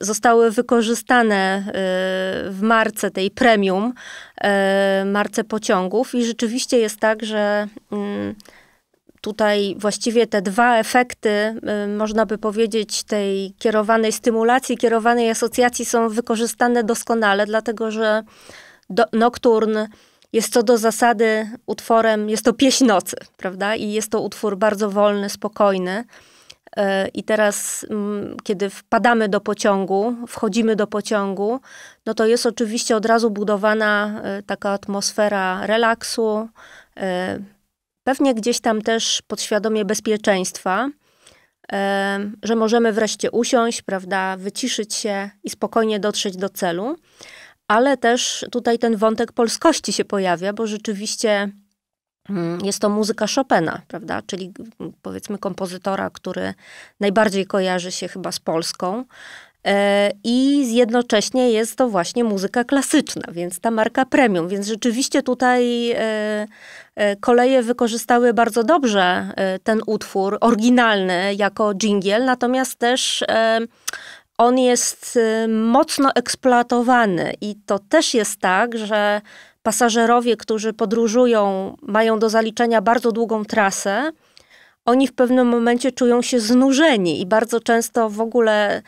zostały wykorzystane y, w marce tej premium, y, marce pociągów i rzeczywiście jest tak, że... Mm, Tutaj właściwie te dwa efekty, y, można by powiedzieć, tej kierowanej stymulacji, kierowanej asocjacji są wykorzystane doskonale, dlatego że do, Nocturn jest co do zasady utworem, jest to pieśń nocy, prawda? I jest to utwór bardzo wolny, spokojny. Y, I teraz, mm, kiedy wpadamy do pociągu, wchodzimy do pociągu, no to jest oczywiście od razu budowana y, taka atmosfera relaksu, pewnie gdzieś tam też podświadomie bezpieczeństwa, e, że możemy wreszcie usiąść, prawda, wyciszyć się i spokojnie dotrzeć do celu. Ale też tutaj ten wątek polskości się pojawia, bo rzeczywiście mm, jest to muzyka Chopina, prawda? Czyli mm, powiedzmy kompozytora, który najbardziej kojarzy się chyba z Polską. E, i jednocześnie jest to właśnie muzyka klasyczna, więc ta marka premium. Więc rzeczywiście tutaj e, e, koleje wykorzystały bardzo dobrze ten utwór oryginalny jako dżingiel, natomiast też on jest mocno eksploatowany i to też jest tak, że pasażerowie, którzy podróżują, mają do zaliczenia bardzo długą trasę, oni w pewnym momencie czują się znużeni i bardzo często w ogóle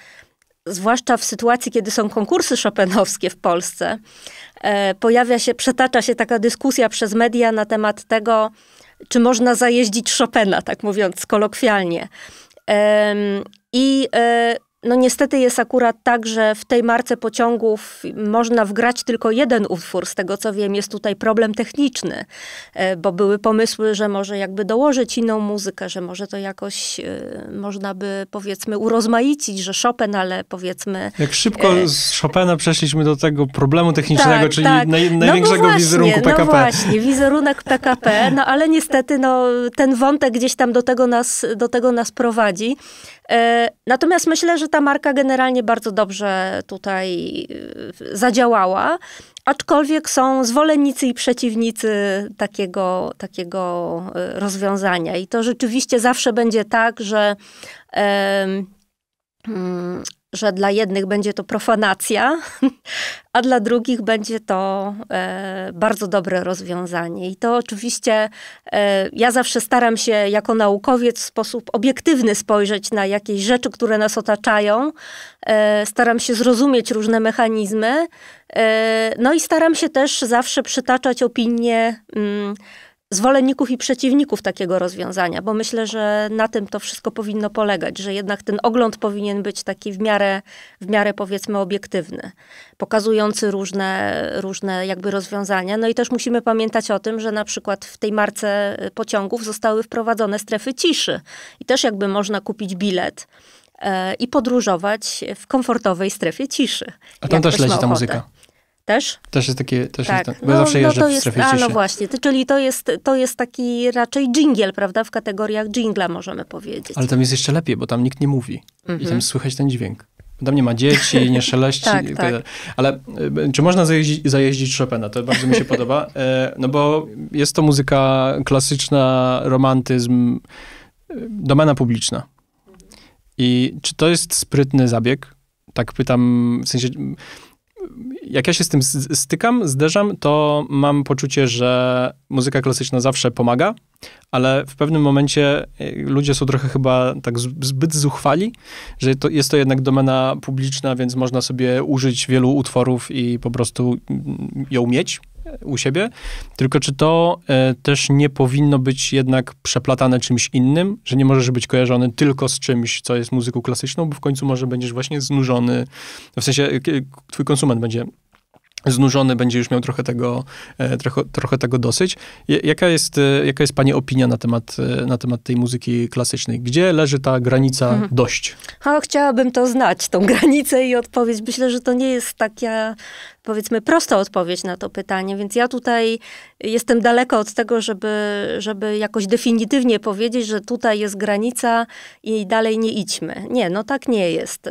zwłaszcza w sytuacji, kiedy są konkursy chopinowskie w Polsce, e, pojawia się, przetacza się taka dyskusja przez media na temat tego, czy można zajeździć Chopina, tak mówiąc kolokwialnie. I e, no niestety jest akurat tak, że w tej marce pociągów można wgrać tylko jeden utwór. Z tego co wiem, jest tutaj problem techniczny, e, bo były pomysły, że może jakby dołożyć inną muzykę, że może to jakoś e, można by powiedzmy urozmaicić, że Chopin, ale powiedzmy... Jak szybko e, z Chopina przeszliśmy do tego problemu technicznego, tak, czyli tak. Naj, no, no największego no właśnie, wizerunku PKP. No właśnie, wizerunek PKP, no ale niestety no, ten wątek gdzieś tam do tego nas, do tego nas prowadzi. Natomiast myślę, że ta marka generalnie bardzo dobrze tutaj y, zadziałała, aczkolwiek są zwolennicy i przeciwnicy takiego, takiego y, rozwiązania. I to rzeczywiście zawsze będzie tak, że. Yy, że dla jednych będzie to profanacja, a dla drugich będzie to e, bardzo dobre rozwiązanie. I to oczywiście e, ja zawsze staram się jako naukowiec w sposób obiektywny spojrzeć na jakieś rzeczy, które nas otaczają. E, staram się zrozumieć różne mechanizmy. No i staram się też zawsze przytaczać opinie mm, zwolenników i przeciwników takiego rozwiązania, bo myślę, że na tym to wszystko powinno polegać, że jednak ten ogląd powinien być taki w miarę, w miarę powiedzmy obiektywny, pokazujący różne, różne jakby rozwiązania. No i też musimy pamiętać o tym, że na przykład w tej marce y, pociągów zostały wprowadzone strefy ciszy i też jakby można kupić bilet e, i podróżować w komfortowej strefie ciszy. A tam też leci ta muzyka. Też? Też jest takie, też tak. jest, tak, bo no, zawsze no jeżdżę no to jest, w strefie ciszy. no właśnie, to, czyli to jest, to jest taki raczej dżingiel, prawda? W kategoriach dżingla możemy powiedzieć. Ale tam jest jeszcze lepiej, bo tam nikt nie mówi mm -hmm. i tam mhm. słychać ten dźwięk. Tam nie ma dzieci, nie szeleści. tak, tak. tak. Ale e, czy można zajeździć, zajeździć Chopina? To bardzo mi się podoba. E, no bo jest to muzyka klasyczna, romantyzm, e, domena publiczna. I czy to jest sprytny zabieg? Tak pytam, w sensie jak ja się z tym stykam, zderzam, to mam poczucie, że muzyka klasyczna zawsze pomaga, ale w pewnym momencie e, ludzie są trochę chyba tak zbyt zuchwali, że to jest to jednak domena publiczna, więc można sobie użyć wielu utworów i po prostu mm, ją mieć u siebie, tylko czy to e, też nie powinno być jednak przeplatane czymś innym, że nie możesz być kojarzony tylko z czymś, co jest muzyką klasyczną, bo w końcu może będziesz właśnie znużony, w sensie e, e, twój konsument będzie znużony, będzie już miał trochę tego, e, trochę, trochę tego dosyć. Jaka jest, jaka jest pani opinia na temat, na temat tej muzyki klasycznej? Gdzie leży ta granica mhm. dość? chciałabym to znać, tą granicę i odpowiedź. Myślę, że to nie jest taka powiedzmy, prosta odpowiedź na to pytanie, więc ja tutaj jestem daleko od tego, żeby, żeby jakoś definitywnie powiedzieć, że tutaj jest granica i dalej nie idźmy. Nie, no tak nie jest.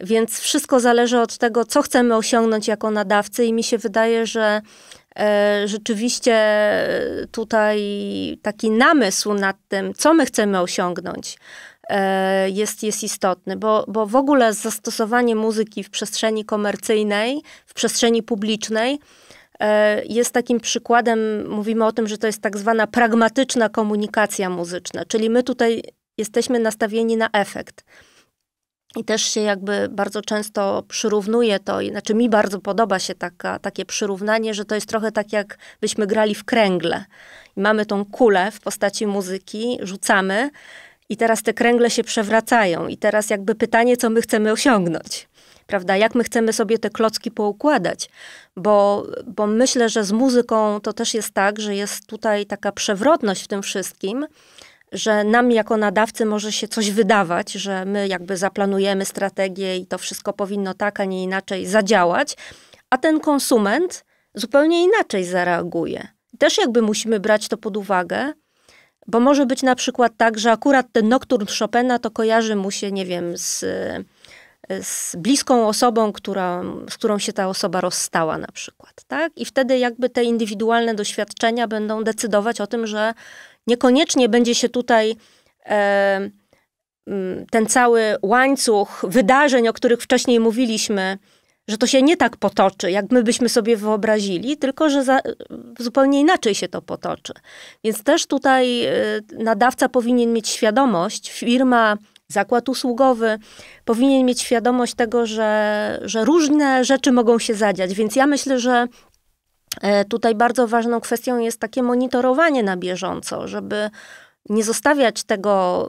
Więc wszystko zależy od tego, co chcemy osiągnąć jako nadawcy, i mi się wydaje, że e, rzeczywiście tutaj taki namysł nad tym, co my chcemy osiągnąć, E, jest, jest istotny, bo, bo w ogóle zastosowanie muzyki w przestrzeni komercyjnej, w przestrzeni publicznej e, jest takim przykładem, mówimy o tym, że to jest tak zwana pragmatyczna komunikacja muzyczna, czyli my tutaj jesteśmy nastawieni na efekt. I też się jakby bardzo często przyrównuje to, znaczy mi bardzo podoba się taka, takie przyrównanie, że to jest trochę tak, jakbyśmy grali w kręgle. mamy tą kulę w postaci muzyki, rzucamy i teraz te kręgle się przewracają, i teraz jakby pytanie, co my chcemy osiągnąć prawda? Jak my chcemy sobie te klocki poukładać? Bo, bo myślę, że z muzyką to też jest tak, że jest tutaj taka przewrotność w tym wszystkim, że nam jako nadawcy może się coś wydawać, że my jakby zaplanujemy strategię i to wszystko powinno tak, a nie inaczej zadziałać, a ten konsument zupełnie inaczej zareaguje. Też jakby musimy brać to pod uwagę, bo może być na przykład tak, że akurat ten nocturn Chopina to kojarzy mu się, nie wiem, z, z bliską osobą, która, z którą się ta osoba rozstała na przykład, tak? I wtedy jakby te indywidualne doświadczenia będą decydować o tym, że niekoniecznie będzie się tutaj... E, ten cały łańcuch wydarzeń, o których wcześniej mówiliśmy, że to się nie tak potoczy, jak my byśmy sobie wyobrazili, tylko że za, zupełnie inaczej się to potoczy. Więc też tutaj y, nadawca powinien mieć świadomość, firma, zakład usługowy powinien mieć świadomość tego, że, że różne rzeczy mogą się zadziać. Więc ja myślę, że e, tutaj bardzo ważną kwestią jest takie monitorowanie na bieżąco, żeby nie zostawiać tego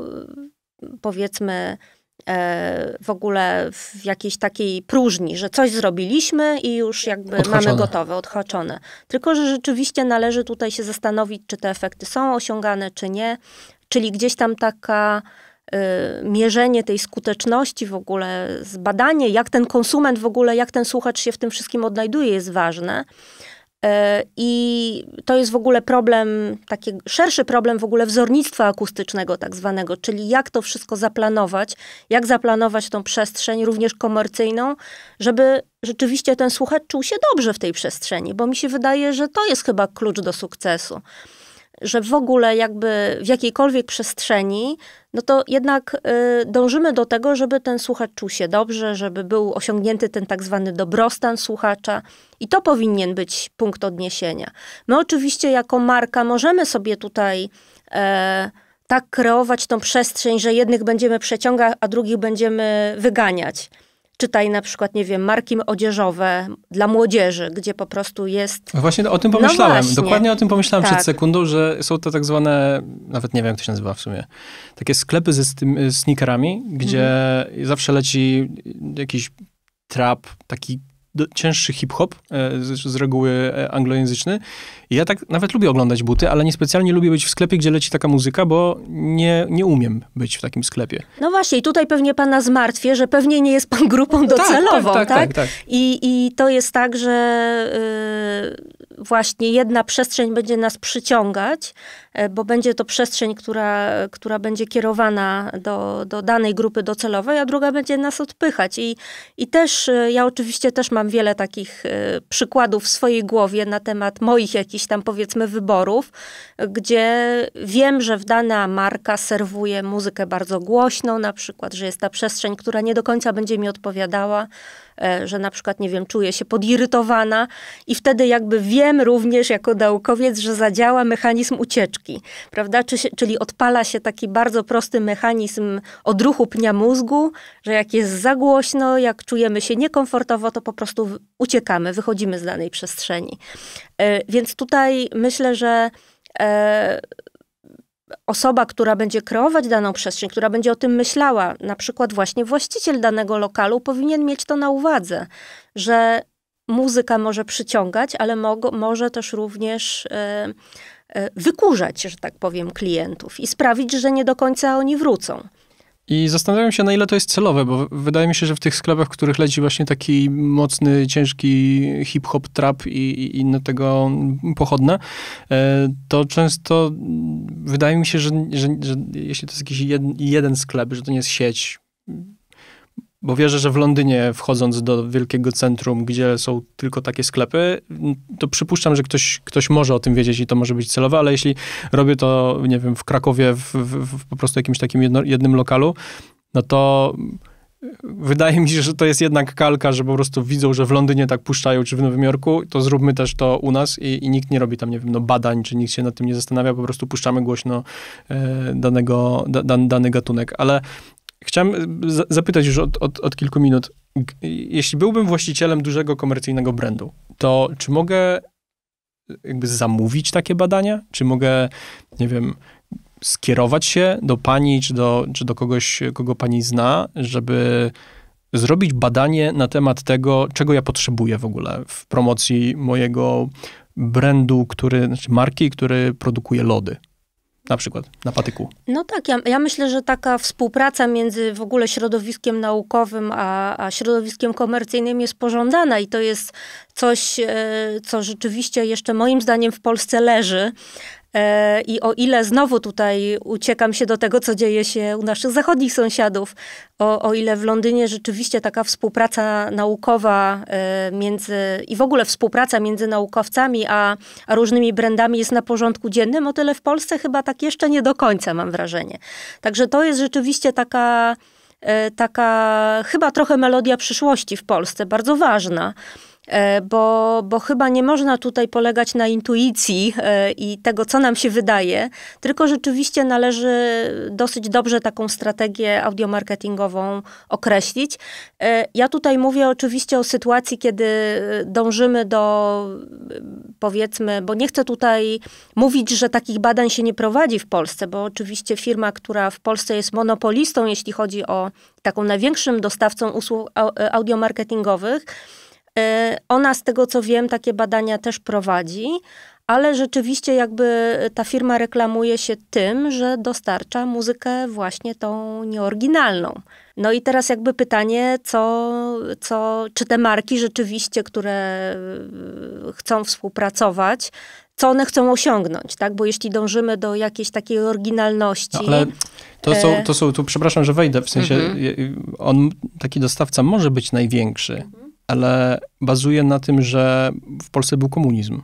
y, powiedzmy E, w ogóle w jakiejś takiej próżni, że coś zrobiliśmy i już jakby mamy gotowe, odhaczone. Tylko, że rzeczywiście należy tutaj się zastanowić, czy te efekty są osiągane, czy nie. Czyli gdzieś tam taka y, mierzenie tej skuteczności w ogóle, zbadanie, jak ten konsument w ogóle, jak ten słuchacz się w tym wszystkim odnajduje, jest ważne. E, I to jest w ogóle problem, taki szerszy problem w ogóle wzornictwa akustycznego, tak zwanego, czyli jak to wszystko zaplanować, jak zaplanować tą przestrzeń, również komercyjną, żeby rzeczywiście ten słuchacz czuł się dobrze w tej przestrzeni, bo mi się wydaje, że to jest chyba klucz do sukcesu że w ogóle jakby w jakiejkolwiek przestrzeni, no to jednak y, dążymy do tego, żeby ten słuchacz czuł się dobrze, żeby był osiągnięty ten tak zwany dobrostan słuchacza i to powinien być punkt odniesienia. My oczywiście jako marka możemy sobie tutaj e, tak kreować tą przestrzeń, że jednych będziemy przeciągać, a drugich będziemy wyganiać Czytaj na przykład, nie wiem, marki odzieżowe dla młodzieży, gdzie po prostu jest... Właśnie o tym pomyślałem. No Dokładnie o tym pomyślałem tak. przed sekundą, że są to tak zwane, nawet nie wiem jak to się nazywa w sumie, takie sklepy ze sneakerami, gdzie mhm. zawsze leci jakiś trap, taki do, cięższy hip-hop, e, z, z, reguły e, anglojęzyczny. I ja tak nawet lubię oglądać buty, ale niespecjalnie lubię być w sklepie, gdzie leci taka muzyka, bo nie, nie umiem być w takim sklepie. No właśnie, i tutaj pewnie pana zmartwię, że pewnie nie jest pan grupą docelową, tak? Tak, tak, tak, tak? tak. I, I to jest tak, że... Yy właśnie jedna przestrzeń będzie nas przyciągać, e, bo będzie to przestrzeń, która, która będzie kierowana do, do danej grupy docelowej, a druga będzie nas odpychać. I, I też e, ja oczywiście też mam wiele takich e, przykładów w swojej głowie na temat moich jakichś tam powiedzmy wyborów, gdzie wiem, że w dana marka serwuje muzykę bardzo głośną, na przykład, że jest ta przestrzeń, która nie do końca będzie mi odpowiadała. E, że na przykład, nie wiem, czuję się podirytowana i wtedy jakby wiem również jako naukowiec, że zadziała mechanizm ucieczki, prawda? czyli odpala się taki bardzo prosty mechanizm odruchu pnia mózgu, że jak jest za głośno, jak czujemy się niekomfortowo, to po prostu uciekamy, wychodzimy z danej przestrzeni. E, więc tutaj myślę, że e, osoba, która będzie kreować daną przestrzeń, która będzie o tym myślała, na przykład właśnie właściciel danego lokalu, powinien mieć to na uwadze, że muzyka może przyciągać, ale mo- może też również e, e, wykurzać, że tak powiem, klientów i sprawić, że nie do końca oni wrócą. I zastanawiam się, na ile to jest celowe, bo wydaje mi się, że w tych sklepach, w których leci właśnie taki mocny, ciężki hip-hop, trap i, i inne tego pochodne, e, to często wydaje mi się, że, że, że jeśli to jest jakiś jeden, jeden sklep, że to nie jest sieć bo wierzę, że w Londynie, wchodząc do wielkiego centrum, gdzie są tylko takie sklepy, to przypuszczam, że ktoś, ktoś może o tym wiedzieć i to może być celowe, ale jeśli robię to, nie wiem, w Krakowie, w, w, w po prostu jakimś takim jedno, jednym lokalu, no to wydaje mi się, że to jest jednak kalka, że po prostu widzą, że w Londynie tak puszczają, czy w Nowym Jorku, to zróbmy też to u nas i, i nikt nie robi tam, nie wiem, no badań, czy nikt się nad tym nie zastanawia, po prostu puszczamy głośno e, danego, da, dan, dany gatunek. Ale Chciałem e, zapytać już od, od, od, kilku minut. Jeśli byłbym właścicielem dużego komercyjnego brandu, to czy mogę e, jakby zamówić takie badania? Czy mogę, nie wiem, skierować się do pani czy do, czy do kogoś, kogo pani zna, żeby zrobić badanie na temat tego, czego ja potrzebuję w ogóle w promocji mojego brandu, który, znaczy marki, który produkuje lody? na przykład na patyku. No tak, ja, ja, myślę, że taka współpraca między w ogóle środowiskiem naukowym a, a środowiskiem komercyjnym jest pożądana i to jest coś, e, co rzeczywiście jeszcze moim zdaniem w Polsce leży, E, I o ile znowu tutaj uciekam się do tego, co dzieje się u naszych zachodnich sąsiadów, o, o ile w Londynie rzeczywiście taka współpraca naukowa e, między i w ogóle współpraca między naukowcami a, a różnymi brandami jest na porządku dziennym, o tyle w Polsce chyba tak jeszcze nie do końca mam wrażenie. Także to jest rzeczywiście taka e, taka chyba trochę melodia przyszłości w Polsce, bardzo ważna. E, bo, bo chyba nie można tutaj polegać na intuicji e, i tego, co nam się wydaje, tylko rzeczywiście należy dosyć dobrze taką strategię audiomarketingową określić. E, ja tutaj mówię oczywiście o sytuacji, kiedy dążymy do powiedzmy, bo nie chcę tutaj mówić, że takich badań się nie prowadzi w Polsce, bo oczywiście firma, która w Polsce jest monopolistą, jeśli chodzi o taką największym dostawcą usług audiomarketingowych, Y, ona z tego co wiem, takie badania też prowadzi, ale rzeczywiście jakby ta firma reklamuje się tym, że dostarcza muzykę właśnie tą nieoryginalną. No i teraz jakby pytanie, co, co, czy te marki rzeczywiście, które y, chcą współpracować, co one chcą osiągnąć, tak? Bo jeśli dążymy do jakiejś takiej oryginalności. No, ale to są, e, to są, tu przepraszam, że wejdę, w sensie mhm. on, taki dostawca może być największy. Mhm ale bazuje na tym, że w Polsce był komunizm.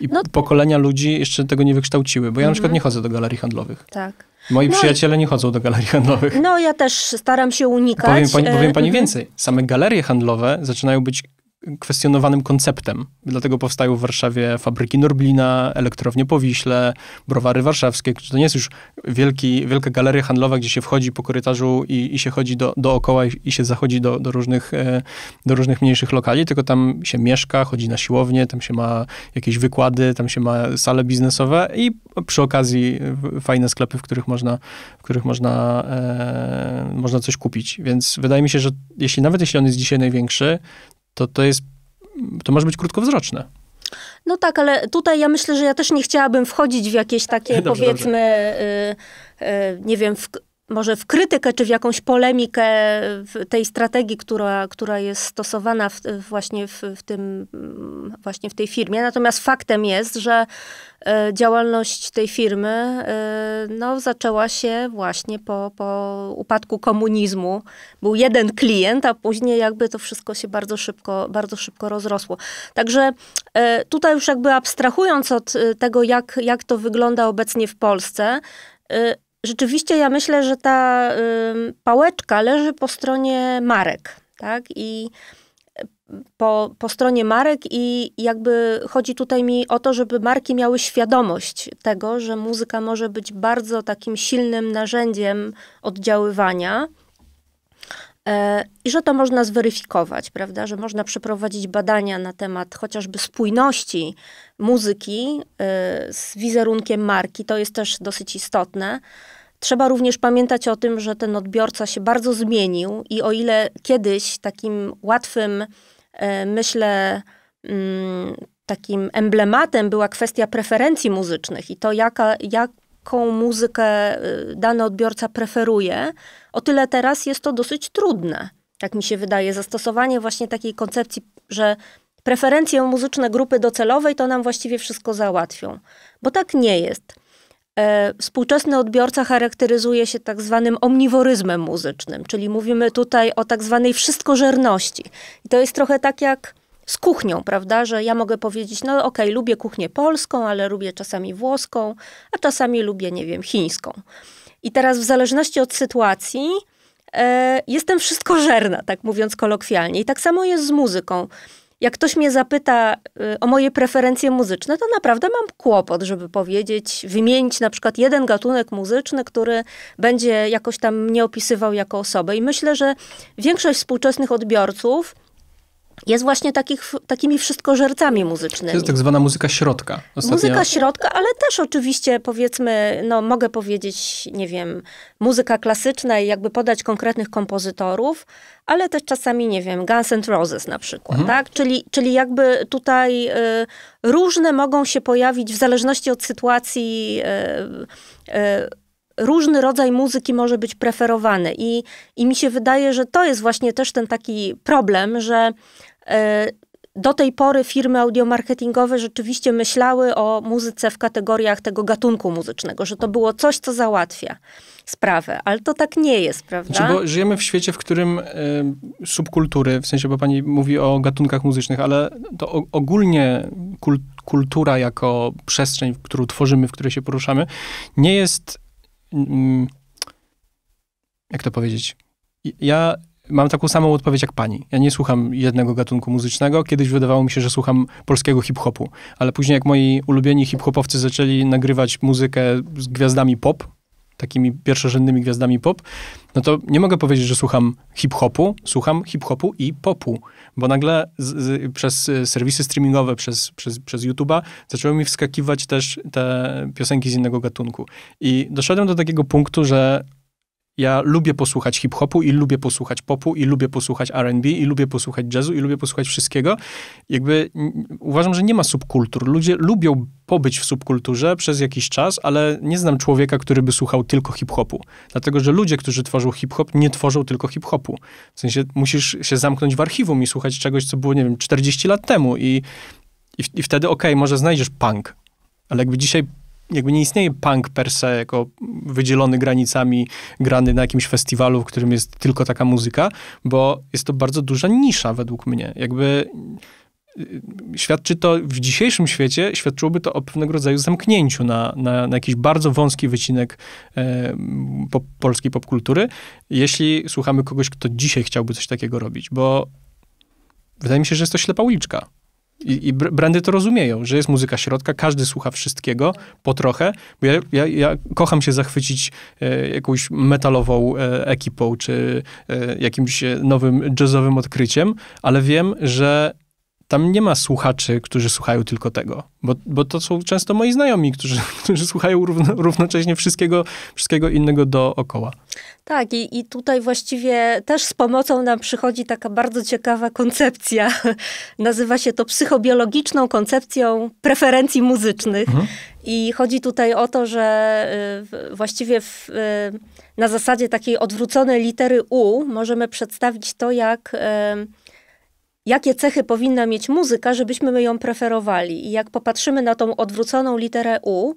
I no. pokolenia ludzi jeszcze tego nie wykształciły, bo ja na przykład mhm. nie chodzę do galerii handlowych. Tak. Moi no przyjaciele nie chodzą do galerii handlowych. No, ja też staram się unikać. Powiem powiem e, pani mhm. więcej. Same galerie handlowe zaczynają być kwestionowanym konceptem. Dlatego powstają w Warszawie fabryki Norblina, elektrownie Powiśle, browary warszawskie. To nie jest już wielki, wielka galeria handlowa, gdzie się wchodzi po korytarzu i, i się chodzi do, dookoła i, i się zachodzi do, do, różnych, e, do różnych mniejszych lokali, tylko tam się mieszka, chodzi na siłownię, tam się ma jakieś wykłady, tam się ma sale biznesowe i przy okazji fajne sklepy, w których można, w których można, e, można coś kupić. Więc wydaje mi się, że jeśli nawet jeśli on jest dzisiaj największy, to, to jest, to może być krótkowzroczne. No tak, ale tutaj ja myślę, że ja też nie chciałabym wchodzić w jakieś takie, dobrze, powiedzmy, dobrze. Y, y, nie wiem, w, może w krytykę czy w jakąś polemikę tej strategii, która, która jest stosowana w, właśnie, w, w, tym, mm, właśnie w tej firmie. Natomiast faktem jest, że e, działalność tej firmy e, no, zaczęła się właśnie po, po upadku komunizmu. Był jeden klient, a później jakby to wszystko się bardzo szybko, bardzo szybko rozrosło. Także e, tutaj już jakby abstrahując od tego, jak, jak to wygląda obecnie w Polsce, rzeczywiście ja myślę, że ta pałeczka leży po stronie marek, tak? I y, po, po stronie marek i jakby chodzi tutaj mi o to, żeby marki miały świadomość tego, że muzyka może być bardzo takim silnym narzędziem oddziaływania E, i że to można zweryfikować, prawda, że można przeprowadzić badania na temat chociażby spójności muzyki e, z wizerunkiem marki, to jest też dosyć istotne. Trzeba również pamiętać o tym, że ten odbiorca się bardzo zmienił i o ile kiedyś takim łatwym, e, myślę, mm, takim emblematem była kwestia preferencji muzycznych i to, jaka, jak, jaką muzykę y, dany odbiorca preferuje, o tyle teraz jest to dosyć trudne. Tak mi się wydaje, zastosowanie właśnie takiej koncepcji, że preferencje muzyczne grupy docelowej to nam właściwie wszystko załatwią. Bo tak nie jest. E, współczesny odbiorca charakteryzuje się tak zwanym omniworyzmem muzycznym, czyli mówimy tutaj o tak zwanej wszystkożerności. I to jest trochę tak jak z kuchnią, prawda? Że ja mogę powiedzieć, no okej, okay, lubię kuchnię polską, ale lubię czasami włoską, a czasami lubię, nie wiem, chińską. I teraz w zależności od sytuacji e, jestem wszystkożerna, tak mówiąc kolokwialnie. I tak samo jest z muzyką. Jak ktoś mnie zapyta e, o moje preferencje muzyczne, to naprawdę mam kłopot, żeby powiedzieć, wymienić na przykład jeden gatunek muzyczny, który będzie jakoś tam mnie opisywał jako osobę. I myślę, że większość współczesnych odbiorców jest właśnie takich, takimi wszystkożercami muzycznymi. To jest tak zwana muzyka środka. Muzyka środka, ale też oczywiście powiedzmy, no mogę powiedzieć, nie wiem, muzyka klasyczna i jakby podać konkretnych kompozytorów, ale też czasami, nie wiem, Guns N' Roses na przykład, mhm. tak? Czyli, czyli jakby tutaj y, różne mogą się pojawić w zależności od sytuacji y, y, różny rodzaj muzyki może być preferowany. I, I mi się wydaje, że to jest właśnie też ten taki problem, że E, do tej pory firmy audiomarketingowe rzeczywiście myślały o muzyce w kategoriach tego gatunku muzycznego, że to było coś, co załatwia sprawę, ale to tak nie jest, prawda? Znaczy, bo żyjemy w świecie, w którym y, subkultury, w sensie, bo pani mówi o gatunkach muzycznych, ale to o, ogólnie kul, kultura jako przestrzeń, którą tworzymy, w której się poruszamy, nie jest. Y, jak to powiedzieć? Ja mam taką samą odpowiedź jak pani. Ja nie słucham jednego gatunku muzycznego. Kiedyś wydawało mi się, że słucham polskiego hip-hopu, ale później jak moi ulubieni hip-hopowcy zaczęli nagrywać muzykę z gwiazdami pop, takimi pierwszorzędnymi gwiazdami pop, no to nie mogę powiedzieć, że słucham hip-hopu, słucham hip-hopu i popu, bo nagle z, z, przez e, serwisy streamingowe, przez, przez, przez YouTube'a zaczęły mi wskakiwać też te piosenki z innego gatunku. I doszedłem do takiego punktu, że ja lubię posłuchać hip-hopu i lubię posłuchać popu i lubię posłuchać R&B i lubię posłuchać jazzu i lubię posłuchać wszystkiego. Jakby uważam, że nie ma subkultur. Ludzie lubią pobyć w subkulturze przez jakiś czas, ale nie znam człowieka, który by słuchał tylko hip-hopu. Dlatego, że ludzie, którzy tworzą hip-hop, nie tworzą tylko hip-hopu. W sensie musisz się zamknąć w archiwum i słuchać czegoś, co było, nie wiem, 40 lat temu i, i, i wtedy okej, okay, może znajdziesz punk, ale jakby dzisiaj jakby nie istnieje punk per se, jako wydzielony granicami, grany na jakimś festiwalu, w którym jest tylko taka muzyka, bo jest to bardzo duża nisza według mnie. Jakby y, świadczy to w dzisiejszym świecie, świadczyłoby to o pewnego rodzaju zamknięciu na, na, na jakiś bardzo wąski wycinek e, pop, polskiej popkultury, jeśli słuchamy kogoś, kto dzisiaj chciałby coś takiego robić, bo wydaje mi się, że jest to ślepa uliczka. I, I, brandy to rozumieją, że jest muzyka środka, każdy słucha wszystkiego po trochę, bo ja, ja, ja kocham się zachwycić e, jakąś metalową e, ekipą, czy e, jakimś e, nowym jazzowym odkryciem, ale wiem, że tam nie ma słuchaczy, którzy słuchają tylko tego, bo, bo to są często moi znajomi, którzy, którzy słuchają równo, równocześnie wszystkiego, wszystkiego innego dookoła. Tak, i, i tutaj właściwie też z pomocą nam przychodzi taka bardzo ciekawa koncepcja. Nazywa się to psychobiologiczną koncepcją preferencji muzycznych. Mhm. I chodzi tutaj o to, że y, właściwie w, y, na zasadzie takiej odwróconej litery U możemy przedstawić to, jak y, jakie cechy powinna mieć muzyka, żebyśmy my ją preferowali. I jak popatrzymy na tą odwróconą literę U,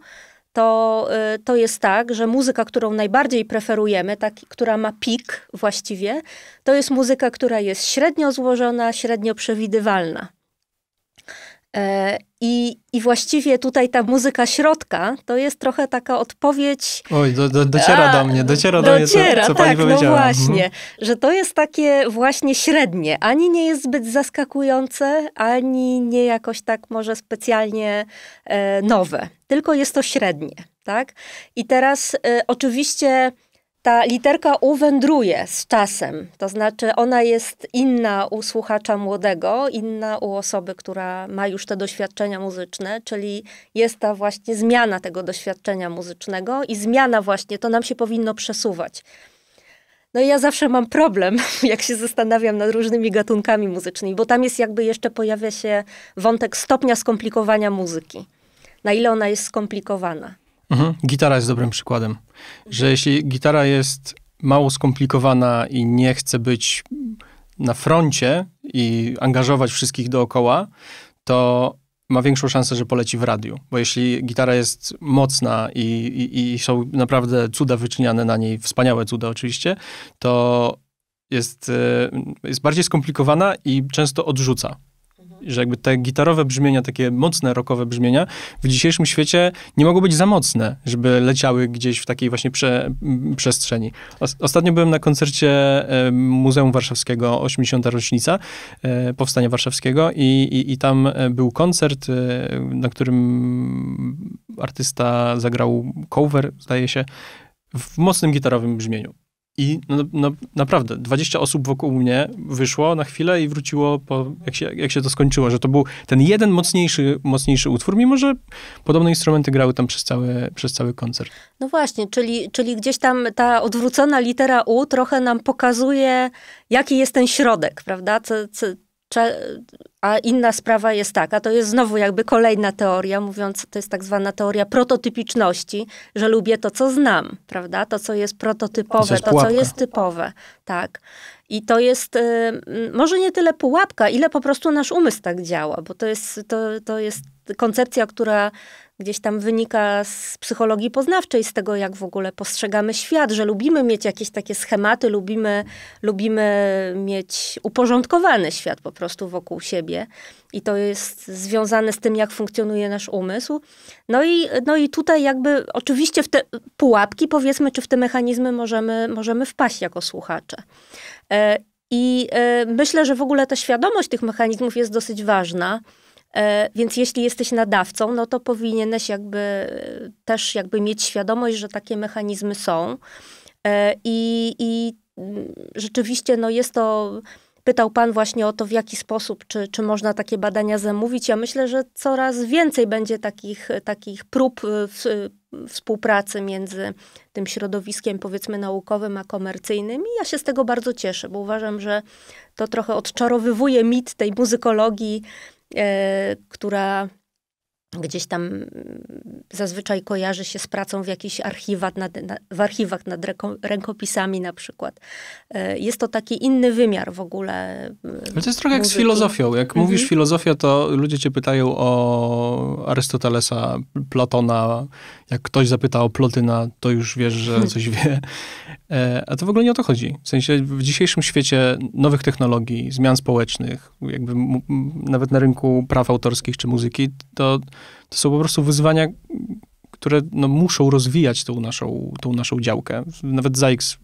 to, y, to jest tak, że muzyka, którą najbardziej preferujemy, tak, która ma pik właściwie, to jest muzyka, która jest średnio złożona, średnio przewidywalna. E, I, I właściwie tutaj ta muzyka środka to jest trochę taka odpowiedź. Oj, do, do, dociera a, do mnie, dociera do mnie, dociera, co, co tak, pani no powiedziała. No właśnie, mhm. że to jest takie właśnie średnie. Ani nie jest zbyt zaskakujące, ani nie jakoś tak może specjalnie e, nowe. Tylko jest to średnie, tak? I teraz e, oczywiście ta literka U wędruje z czasem, to znaczy ona jest inna u słuchacza młodego, inna u osoby, która ma już te doświadczenia muzyczne, czyli jest ta właśnie zmiana tego doświadczenia muzycznego i zmiana właśnie, to nam się powinno przesuwać. No i ja zawsze mam problem, jak się zastanawiam nad różnymi gatunkami muzycznymi, bo tam jest jakby jeszcze pojawia się wątek stopnia skomplikowania muzyki. Na ile ona jest skomplikowana. Mhm. Gitara jest dobrym przykładem, że jeśli gitara jest mało skomplikowana i nie chce być na froncie i angażować wszystkich dookoła, to ma większą szansę, że poleci w radiu. Bo jeśli gitara jest mocna i, i, i są naprawdę cuda wyczyniane na niej, wspaniałe cuda oczywiście, to jest, e, jest bardziej skomplikowana i często odrzuca że jakby te gitarowe brzmienia, takie mocne rockowe brzmienia w dzisiejszym świecie nie mogą być za mocne, żeby leciały gdzieś w takiej właśnie prze, mm, przestrzeni. Ostatnio byłem na koncercie Muzeum Warszawskiego, 80. rocznica e, Powstania Warszawskiego i, i, i tam e, był koncert, e, na którym artysta zagrał cover, zdaje się, w mocnym gitarowym brzmieniu. I no, no, naprawdę, 20 osób wokół mnie wyszło na chwilę i wróciło, po, jak, się, jak się to skończyło, że to był ten jeden mocniejszy, mocniejszy utwór, mimo że podobne instrumenty grały tam przez cały, przez cały koncert. No właśnie, czyli, czyli gdzieś tam ta odwrócona litera U trochę nam pokazuje, jaki jest ten środek, prawda? Co, co, a inna sprawa jest taka, to jest znowu jakby kolejna teoria, mówiąc, to jest tak zwana teoria prototypiczności, że lubię to, co znam, prawda? To, co jest prototypowe, to, co jest typowe, tak. I to jest y, może nie tyle pułapka, ile po prostu nasz umysł tak działa, bo to jest, to, to jest koncepcja, która gdzieś tam wynika z psychologii poznawczej, z tego, jak w ogóle postrzegamy świat, że lubimy mieć jakieś takie schematy, lubimy, lubimy mieć uporządkowany świat po prostu wokół siebie. I to jest związane z tym, jak funkcjonuje nasz umysł. No i, no i tutaj jakby oczywiście w te pułapki, powiedzmy, czy w te mechanizmy możemy, możemy wpaść jako słuchacze. E, I e, myślę, że w ogóle ta świadomość tych mechanizmów jest dosyć ważna E, więc jeśli jesteś nadawcą, no to powinieneś jakby e, też jakby mieć świadomość, że takie mechanizmy są. E, I, i mm, rzeczywiście no jest to pytał Pan właśnie o to, w jaki sposób, czy, czy można takie badania zamówić. Ja myślę, że coraz więcej będzie takich, takich prób w, współpracy między tym środowiskiem, powiedzmy, naukowym a komercyjnym. I ja się z tego bardzo cieszę, bo uważam, że to trochę odczarowywuje mit tej muzykologii E, która gdzieś tam mm, zazwyczaj kojarzy się z pracą w jakichś archiwach nad, w archiwach nad rękopisami na przykład. E, jest to taki inny wymiar w ogóle. Mm, Ale to jest trochę muzyki. jak z filozofią. Jak mhm. mówisz filozofia, to ludzie cię pytają o Arystotelesa, Platona. Jak ktoś zapyta o Plotyna, to już wiesz, że hmm. coś wie. E, a to w ogóle nie o to chodzi. W sensie w dzisiejszym świecie nowych technologii, zmian społecznych, jakby nawet na rynku praw autorskich czy muzyki, to, to są po prostu wyzwania, które no, muszą rozwijać tą naszą, tą naszą działkę. Nawet ZaiX,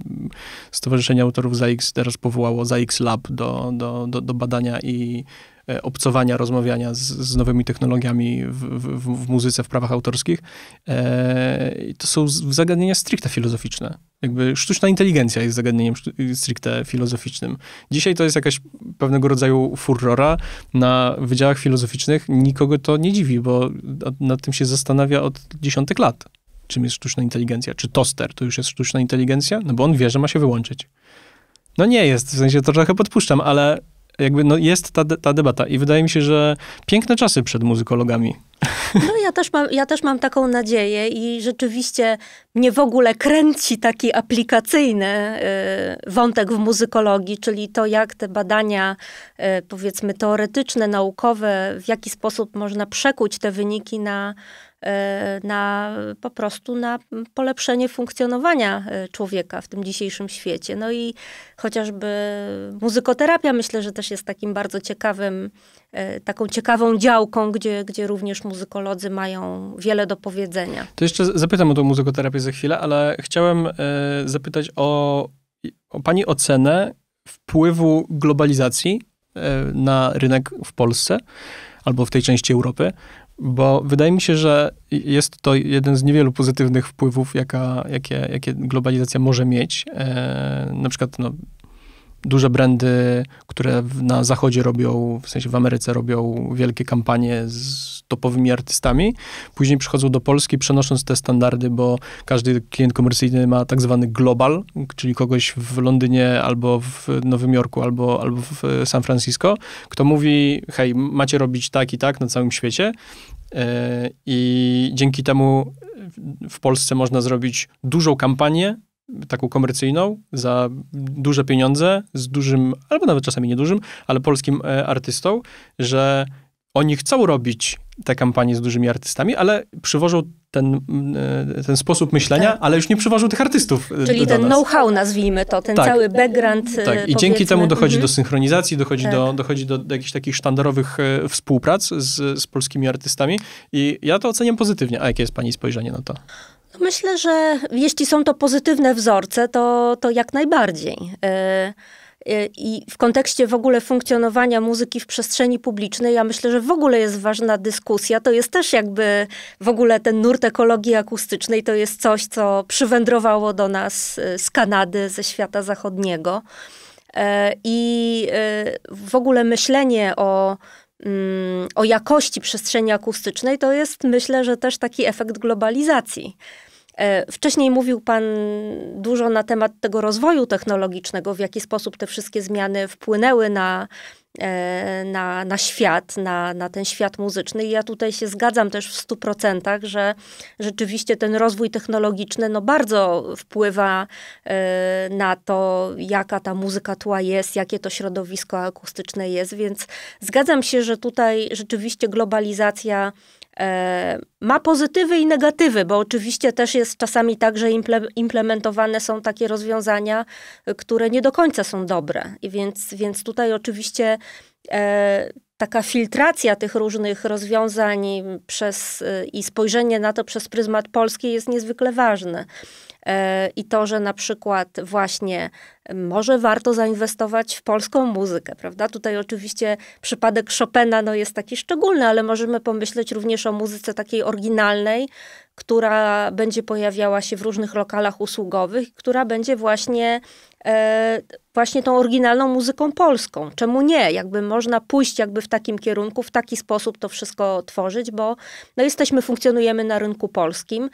Stowarzyszenie Autorów ZaiX teraz powołało ZaiX Lab do, do, do, do badania i E, obcowania, rozmawiania z, z nowymi technologiami w, w, w, muzyce, w prawach autorskich. E, to są zagadnienia stricte filozoficzne. Jakby sztuczna inteligencja jest zagadnieniem stricte filozoficznym. Dzisiaj to jest jakaś pewnego rodzaju furora na wydziałach filozoficznych. Nikogo to nie dziwi, bo nad tym się zastanawia od dziesiątek lat. Czym jest sztuczna inteligencja? Czy toster to już jest sztuczna inteligencja? No bo on wie, że ma się wyłączyć. No nie jest, w sensie to trochę podpuszczam, ale jakby no jest ta, ta debata i wydaje mi się, że piękne czasy przed muzykologami. No ja też, mam, ja też mam taką nadzieję i rzeczywiście mnie w ogóle kręci taki aplikacyjny y, wątek w muzykologii, czyli to jak te badania y, powiedzmy teoretyczne, naukowe, w jaki sposób można przekuć te wyniki na Y, na, po prostu na polepszenie funkcjonowania y, człowieka w tym dzisiejszym świecie. No i chociażby muzykoterapia myślę, że też jest takim bardzo ciekawym, y, taką ciekawą działką, gdzie, gdzie również muzykolodzy mają wiele do powiedzenia. To jeszcze zapytam o tą muzykoterapię za chwilę, ale chciałem zapytać o, o pani ocenę wpływu globalizacji na rynek w Polsce albo w tej części Europy, bo wydaje mi się, że jest to jeden z niewielu pozytywnych wpływów, jaka, jakie, jakie globalizacja może mieć. E, na przykład no, duże brandy, które na zachodzie robią, w sensie w Ameryce robią wielkie kampanie z topowymi artystami. Później przychodzą do Polski, przenosząc te standardy, bo każdy klient komercyjny ma tak zwany global, czyli kogoś w Londynie albo w Nowym Jorku albo, albo w San Francisco, kto mówi: hej, macie robić tak i tak na całym świecie. E, I dzięki temu w Polsce można zrobić dużą kampanię taką komercyjną za duże pieniądze z dużym, albo nawet czasami niedużym, ale polskim e, artystą, że oni chcą robić te kampanie z dużymi artystami, ale przywożą ten, e, ten sposób myślenia, tak. ale już nie przywożą tych artystów. E, Czyli ten know-how nazwijmy to, ten tak. cały background. Tak, i powiedzmy. dzięki temu dochodzi mhm. do synchronizacji, dochodzi, tak. do, dochodzi do, do jakichś takich sztandarowych współprac z, z polskimi artystami i ja to oceniam pozytywnie. A jakie jest Pani spojrzenie na to? Myślę, że jeśli są to pozytywne wzorce, to, to jak najbardziej. E, e, I w kontekście w ogóle funkcjonowania muzyki w przestrzeni publicznej, ja myślę, że w ogóle jest ważna dyskusja. To jest też jakby w ogóle ten nurt ekologii akustycznej, to jest coś, co przywędrowało do nas e, z Kanady, ze świata zachodniego. I w ogóle myślenie o mm, o jakości przestrzeni akustycznej, to jest myślę, że też taki efekt globalizacji. E, wcześniej mówił Pan dużo na temat tego rozwoju technologicznego, w jaki sposób te wszystkie zmiany wpłynęły na, e, na, na świat, na, na ten świat muzyczny. I ja tutaj się zgadzam też w stu procentach, że rzeczywiście ten rozwój technologiczny no, bardzo wpływa e, na to, jaka ta muzyka tła jest, jakie to środowisko akustyczne jest, więc zgadzam się, że tutaj rzeczywiście globalizacja E, ma pozytywy i negatywy, bo oczywiście też jest czasami tak, że implementowane są takie rozwiązania, e, które nie do końca są dobre. I więc, więc tutaj oczywiście e, taka filtracja tych różnych rozwiązań przez, i spojrzenie na to przez pryzmat polski jest niezwykle ważne. E, i to, że na przykład właśnie e, może warto zainwestować w polską muzykę, prawda? Tutaj oczywiście przypadek Chopina no, jest taki szczególny, ale możemy pomyśleć również o muzyce takiej oryginalnej, która będzie pojawiała się w różnych lokalach usługowych, która będzie właśnie, e, właśnie tą oryginalną muzyką polską. Czemu nie? Jakby można pójść jakby w takim kierunku, w taki sposób to wszystko tworzyć, bo no, jesteśmy, funkcjonujemy na rynku polskim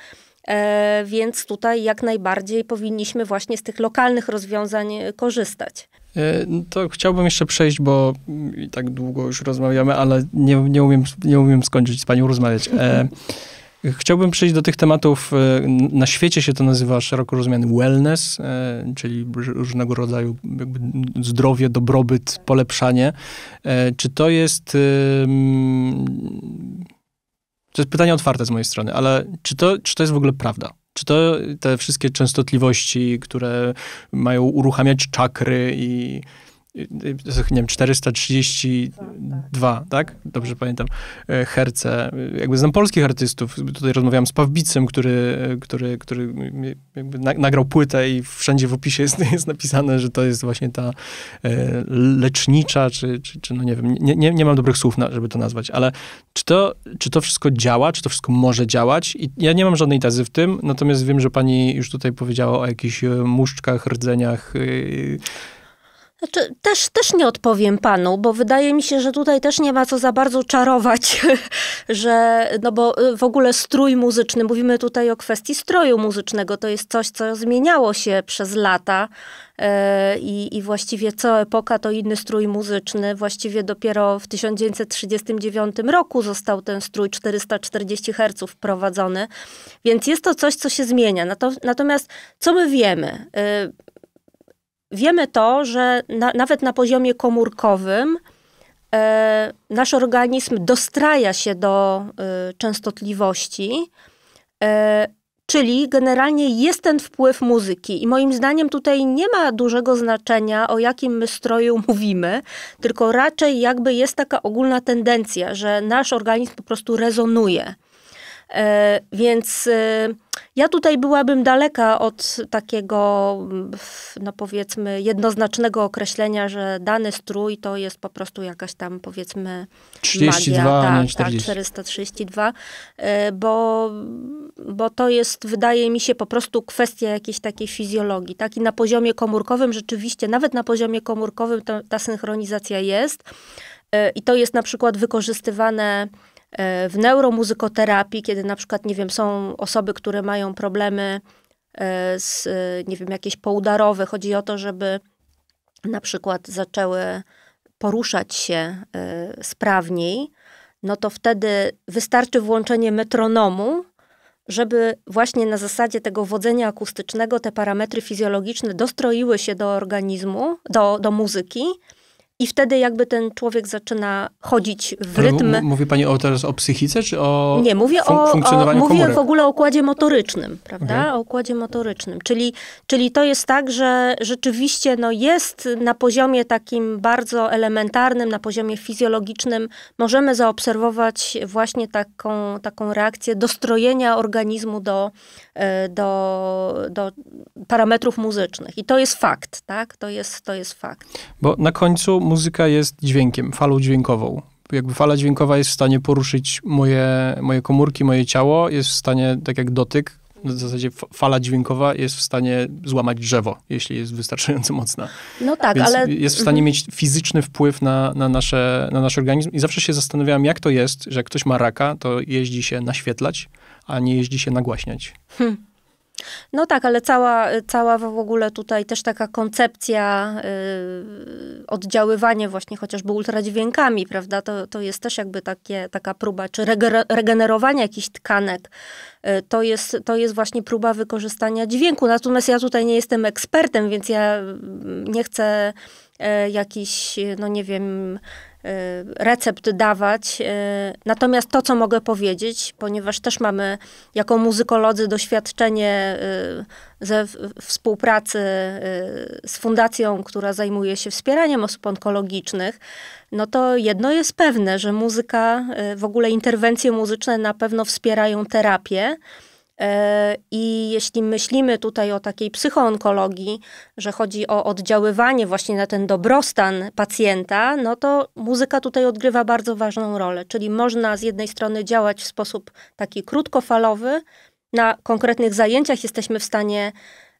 E, więc tutaj jak najbardziej powinniśmy właśnie z tych lokalnych rozwiązań e, korzystać. E, no to chciałbym jeszcze przejść, bo mm, tak długo już rozmawiamy, ale nie, nie, umiem, nie umiem skończyć z panią rozmawiać. chciałbym przejść do tych tematów, na świecie się to nazywa szeroko rozumiany wellness, czyli różnego rodzaju zdrowie, dobrobyt, polepszanie. czy to jest... To jest pytanie otwarte z mojej strony, ale czy to, czy to jest w ogóle prawda? Czy to te wszystkie częstotliwości, które mają uruchamiać czakry i Y, nie wiem, 432, tak, tak. tak? Dobrze pamiętam, e, herce. Jakby znam polskich artystów, tutaj rozmawiałem z Pawbicem, który, który, który nagrał płytę i wszędzie w opisie jest, jest napisane, że to jest właśnie ta e, lecznicza, czy, czy, czy no nie wiem, nie, nie, nie mam dobrych słów, na, żeby to nazwać, ale czy to, czy to wszystko działa, czy to wszystko może działać? I ja nie mam żadnej tazy w tym, natomiast wiem, że pani już tutaj powiedziała o jakichś e, muszczkach, rdzeniach, znaczy, też, też nie odpowiem panu, bo wydaje mi się, że tutaj też nie ma co za bardzo czarować, że no bo y, w ogóle strój muzyczny, mówimy tutaj o kwestii stroju muzycznego, to jest coś, co zmieniało się przez lata. E, I, I, właściwie co epoka to inny strój muzyczny. Właściwie dopiero w 1939 roku został ten strój 440 Hz wprowadzony, więc jest to coś, co się zmienia. Natomiast co my wiemy? Y, wiemy to, że na, nawet na poziomie komórkowym e, nasz organizm dostraja się do e, częstotliwości, e, czyli generalnie jest ten wpływ muzyki. I moim zdaniem tutaj nie ma dużego znaczenia, o jakim my stroju mówimy, tylko raczej jakby jest taka ogólna tendencja, że nasz organizm po prostu rezonuje. E, więc e, ja tutaj byłabym daleka od takiego, no powiedzmy, jednoznacznego określenia, że dany strój to jest po prostu jakaś tam, powiedzmy, 32, magia. Tak, 432, tak, e, bo, bo to jest, wydaje mi się, po prostu kwestia jakiejś takiej fizjologii, tak? I na poziomie komórkowym rzeczywiście, nawet na poziomie komórkowym to, ta synchronizacja jest. I to jest na przykład wykorzystywane E, w neuromuzykoterapii, kiedy na przykład, nie wiem, są osoby, które mają problemy e, z, e, nie wiem, jakieś poudarowe. Chodzi o to, żeby na przykład zaczęły poruszać się sprawniej, no to wtedy wystarczy włączenie metronomu, żeby właśnie na zasadzie tego wodzenia akustycznego te parametry fizjologiczne dostroiły się do organizmu, do, do muzyki i wtedy jakby ten człowiek zaczyna chodzić w rytm. mówi pani o, teraz o psychice, czy o Nie, mówię fun- o, funkcjonowaniu o, Mówię komórek. w ogóle o układzie motorycznym, prawda? O układzie motorycznym. Czyli, czyli to jest tak, że rzeczywiście no, jest na poziomie takim bardzo elementarnym, na poziomie fizjologicznym, możemy zaobserwować właśnie taką, taką reakcję dostrojenia organizmu do, e, do, do parametrów muzycznych. I to jest fakt, tak? To jest, to jest fakt. Bo na końcu muzyka jest dźwiękiem, falą dźwiękową. Jakby fala dźwiękowa jest w stanie poruszyć moje, moje komórki, moje ciało, jest w stanie, tak jak dotyk, w zasadzie fala dźwiękowa jest w stanie złamać drzewo, jeśli jest wystarczająco mocna. No tak, Więc ale... Jest w stanie mhm. mieć fizyczny wpływ na, na, nasze, na nasz organizm. I zawsze się zastanawiałam, jak to jest, że jak ktoś ma raka, to jeździ się naświetlać, a nie jeździ się nagłaśniać. Hmm. No tak, ale cała, cała w ogóle tutaj też taka koncepcja y, oddziaływania właśnie chociażby ultradźwiękami, prawda, to, to jest też jakby takie, taka próba, czy regenerowania jakichś tkanek, y, to, jest, to jest właśnie próba wykorzystania dźwięku. Natomiast ja tutaj nie jestem ekspertem, więc ja mm, nie chcę y, jakiś, no nie wiem, Y, recept dawać. Y, natomiast to, co mogę powiedzieć, ponieważ też mamy jako muzykolodzy doświadczenie y, ze współpracy z fundacją, która zajmuje się wspieraniem osób onkologicznych, no to jedno jest pewne, że muzyka, w ogóle interwencje muzyczne na pewno wspierają terapię. E, I jeśli myślimy tutaj o takiej psychoonkologii, że chodzi o oddziaływanie właśnie na ten dobrostan pacjenta, no to muzyka tutaj odgrywa bardzo ważną rolę. Czyli można z jednej strony działać w sposób taki krótkofalowy, na konkretnych zajęciach jesteśmy w stanie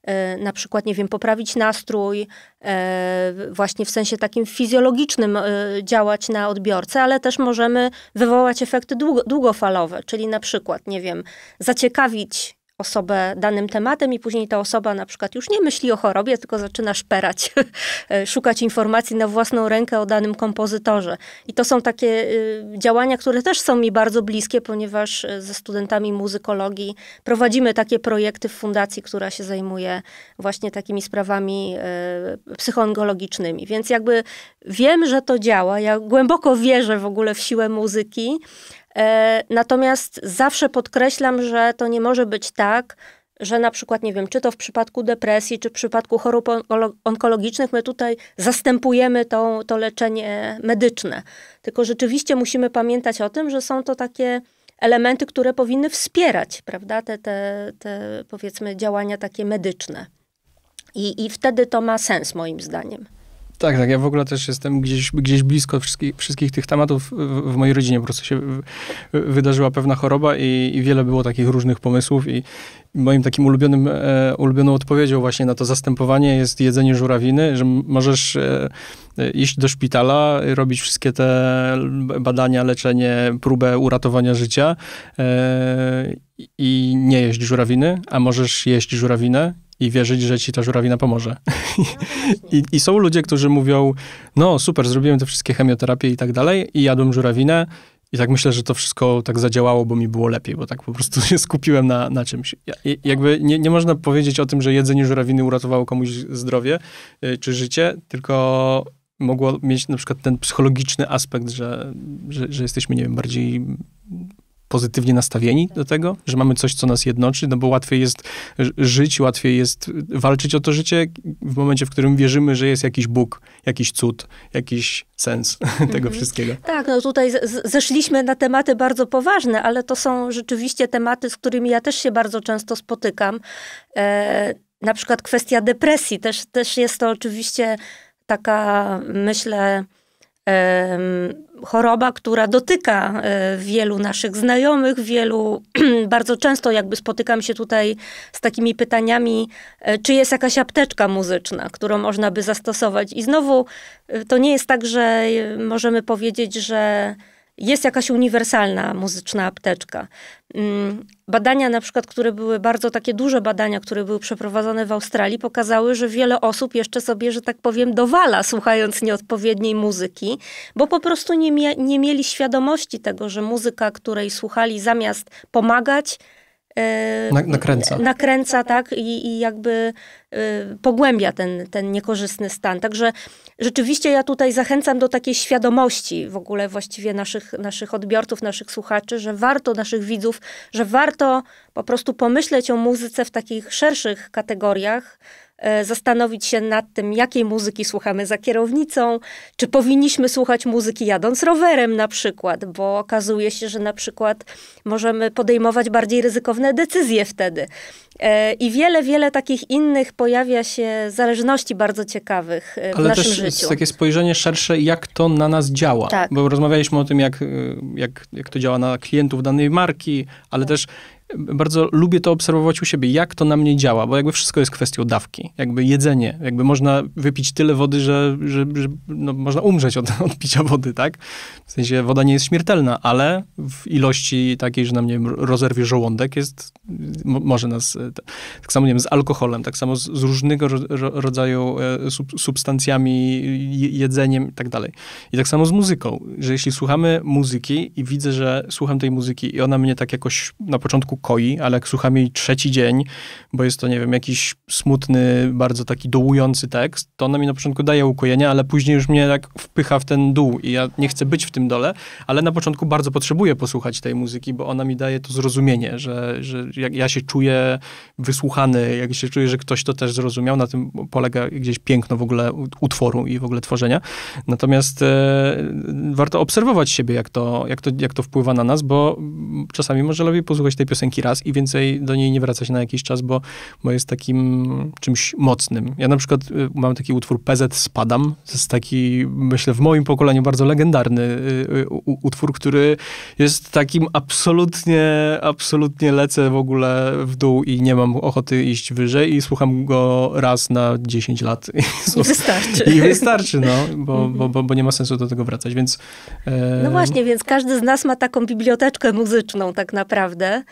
E, na przykład, nie wiem, poprawić nastrój, e, właśnie w sensie takim fizjologicznym e, działać na odbiorcę, ale też możemy wywołać efekty długo, długofalowe, czyli na przykład, nie wiem, zaciekawić osobę danym tematem i później ta osoba na przykład już nie myśli o chorobie, tylko zaczyna szperać, szukać informacji na własną rękę o danym kompozytorze. I to są takie y, działania, które też są mi bardzo bliskie, ponieważ y, ze studentami muzykologii prowadzimy takie projekty w fundacji, która się zajmuje właśnie takimi sprawami y, psychoongologicznymi. Więc jakby wiem, że to działa. Ja głęboko wierzę w ogóle w siłę muzyki E, natomiast zawsze podkreślam, że to nie może być tak, że na przykład, nie wiem, czy to w przypadku depresji, czy w przypadku chorób onkologicznych, my tutaj zastępujemy to, to leczenie medyczne. Tylko rzeczywiście musimy pamiętać o tym, że są to takie elementy, które powinny wspierać, prawda, te, te, te powiedzmy działania takie medyczne. I, I wtedy to ma sens moim zdaniem. Tak, tak. Ja w ogóle też jestem gdzieś, gdzieś blisko wszystkich, wszystkich tych tematów. W, w mojej rodzinie po prostu się w, wydarzyła pewna choroba i, i, wiele było takich różnych pomysłów. I moim takim ulubionym, e, ulubioną odpowiedzią właśnie na to zastępowanie jest jedzenie żurawiny, że możesz e, e, iść do szpitala, robić wszystkie te badania, leczenie, próbę uratowania życia e, i nie jeść żurawiny, a możesz jeść żurawinę i wierzyć, że ci ta żurawina pomoże. No, I, I, są ludzie, którzy mówią, no super, zrobiłem te wszystkie chemioterapie i tak dalej i jadłem żurawinę i tak myślę, że to wszystko tak zadziałało, bo mi było lepiej, bo tak po prostu się skupiłem na, na czymś. I, jakby nie, nie można powiedzieć o tym, że jedzenie żurawiny uratowało komuś zdrowie y, czy życie, tylko mogło mieć na przykład ten psychologiczny aspekt, że, że, że jesteśmy, nie wiem, bardziej pozytywnie nastawieni do tego, że mamy coś, co nas jednoczy, no bo łatwiej jest żyć, łatwiej jest walczyć o to życie w momencie, w którym wierzymy, że jest jakiś Bóg, jakiś cud, jakiś sens tego mhm. wszystkiego. Tak, no tutaj zeszliśmy na tematy bardzo poważne, ale to są rzeczywiście tematy, z którymi ja też się bardzo często spotykam. E, na przykład kwestia depresji też, też jest to oczywiście taka, myślę, choroba, która dotyka e, wielu naszych znajomych, wielu, bardzo często jakby spotykam się tutaj z takimi pytaniami, e, czy jest jakaś apteczka muzyczna, którą można by zastosować. I znowu e, to nie jest tak, że możemy powiedzieć, że jest jakaś uniwersalna muzyczna apteczka. Mm, badania na przykład, które były bardzo takie duże badania, które były przeprowadzone w Australii, pokazały, że wiele osób jeszcze sobie, że tak powiem, dowala słuchając nieodpowiedniej muzyki, bo po prostu nie, nie mieli świadomości tego, że muzyka, której słuchali zamiast pomagać, E, nakręca. Nakręca, tak, i, i jakby e, pogłębia ten, ten niekorzystny stan. Także rzeczywiście ja tutaj zachęcam do takiej świadomości w ogóle właściwie naszych, naszych odbiorców, naszych słuchaczy, że warto, naszych widzów, że warto po prostu pomyśleć o muzyce w takich szerszych kategoriach, E, zastanowić się nad tym, jakiej muzyki słuchamy za kierownicą, czy powinniśmy słuchać muzyki jadąc rowerem na przykład, bo okazuje się, że na przykład możemy podejmować bardziej ryzykowne decyzje wtedy. E, I wiele, wiele takich innych pojawia się zależności bardzo ciekawych e, w Ale naszym też Ale Jest takie spojrzenie szersze, jak to na nas działa. Tak. Bo rozmawialiśmy o tym, jak, jak, jak to działa na klientów danej marki, ale tak. też bardzo lubię to obserwować u siebie, jak to na mnie działa, bo jakby wszystko jest kwestią dawki, jakby jedzenie, jakby można wypić tyle wody, że, że, że no, można umrzeć od, od, picia wody, tak? W sensie woda nie jest śmiertelna, ale w ilości takiej, że na mnie rozerwie żołądek jest, może nas, e, tak samo, nie wiem, z alkoholem, tak samo z, z różnego ro, rodzaju e, sub, substancjami, jedzeniem i tak dalej. I tak samo z muzyką, że jeśli słuchamy muzyki i widzę, że słucham tej muzyki i ona mnie tak jakoś na początku roku koi, ale jak słucham jej trzeci dzień, bo jest to, nie wiem, jakiś smutny, bardzo taki dołujący tekst, to ona mi na początku daje ukojenie, ale później już mnie tak wpycha w ten dół i ja nie chcę być w tym dole, ale na początku bardzo potrzebuję posłuchać tej muzyki, bo ona mi daje to zrozumienie, że, że ja się czuję wysłuchany, jak się czuję, że ktoś to też zrozumiał, na tym polega gdzieś piękno w ogóle utworu i w ogóle tworzenia. Natomiast e, warto obserwować siebie, jak to, jak, to, jak to wpływa na nas, bo czasami może lepiej posłuchać tej piosenki piosenki raz i więcej do niej nie wracać na jakiś czas, bo, bo jest takim czymś mocnym. Ja na przykład y, mam taki utwór PZ Spadam. To jest taki, myślę, w moim pokoleniu bardzo legendarny y, y, utwór, który jest takim absolutnie, absolutnie lecę w ogóle w dół i nie mam ochoty iść wyżej i słucham go raz na 10 lat. I wystarczy. I wystarczy, no, bo, bo, mhm. bo, bo nie ma sensu do tego wracać, więc... E... No właśnie, więc każdy z nas ma taką biblioteczkę muzyczną tak naprawdę.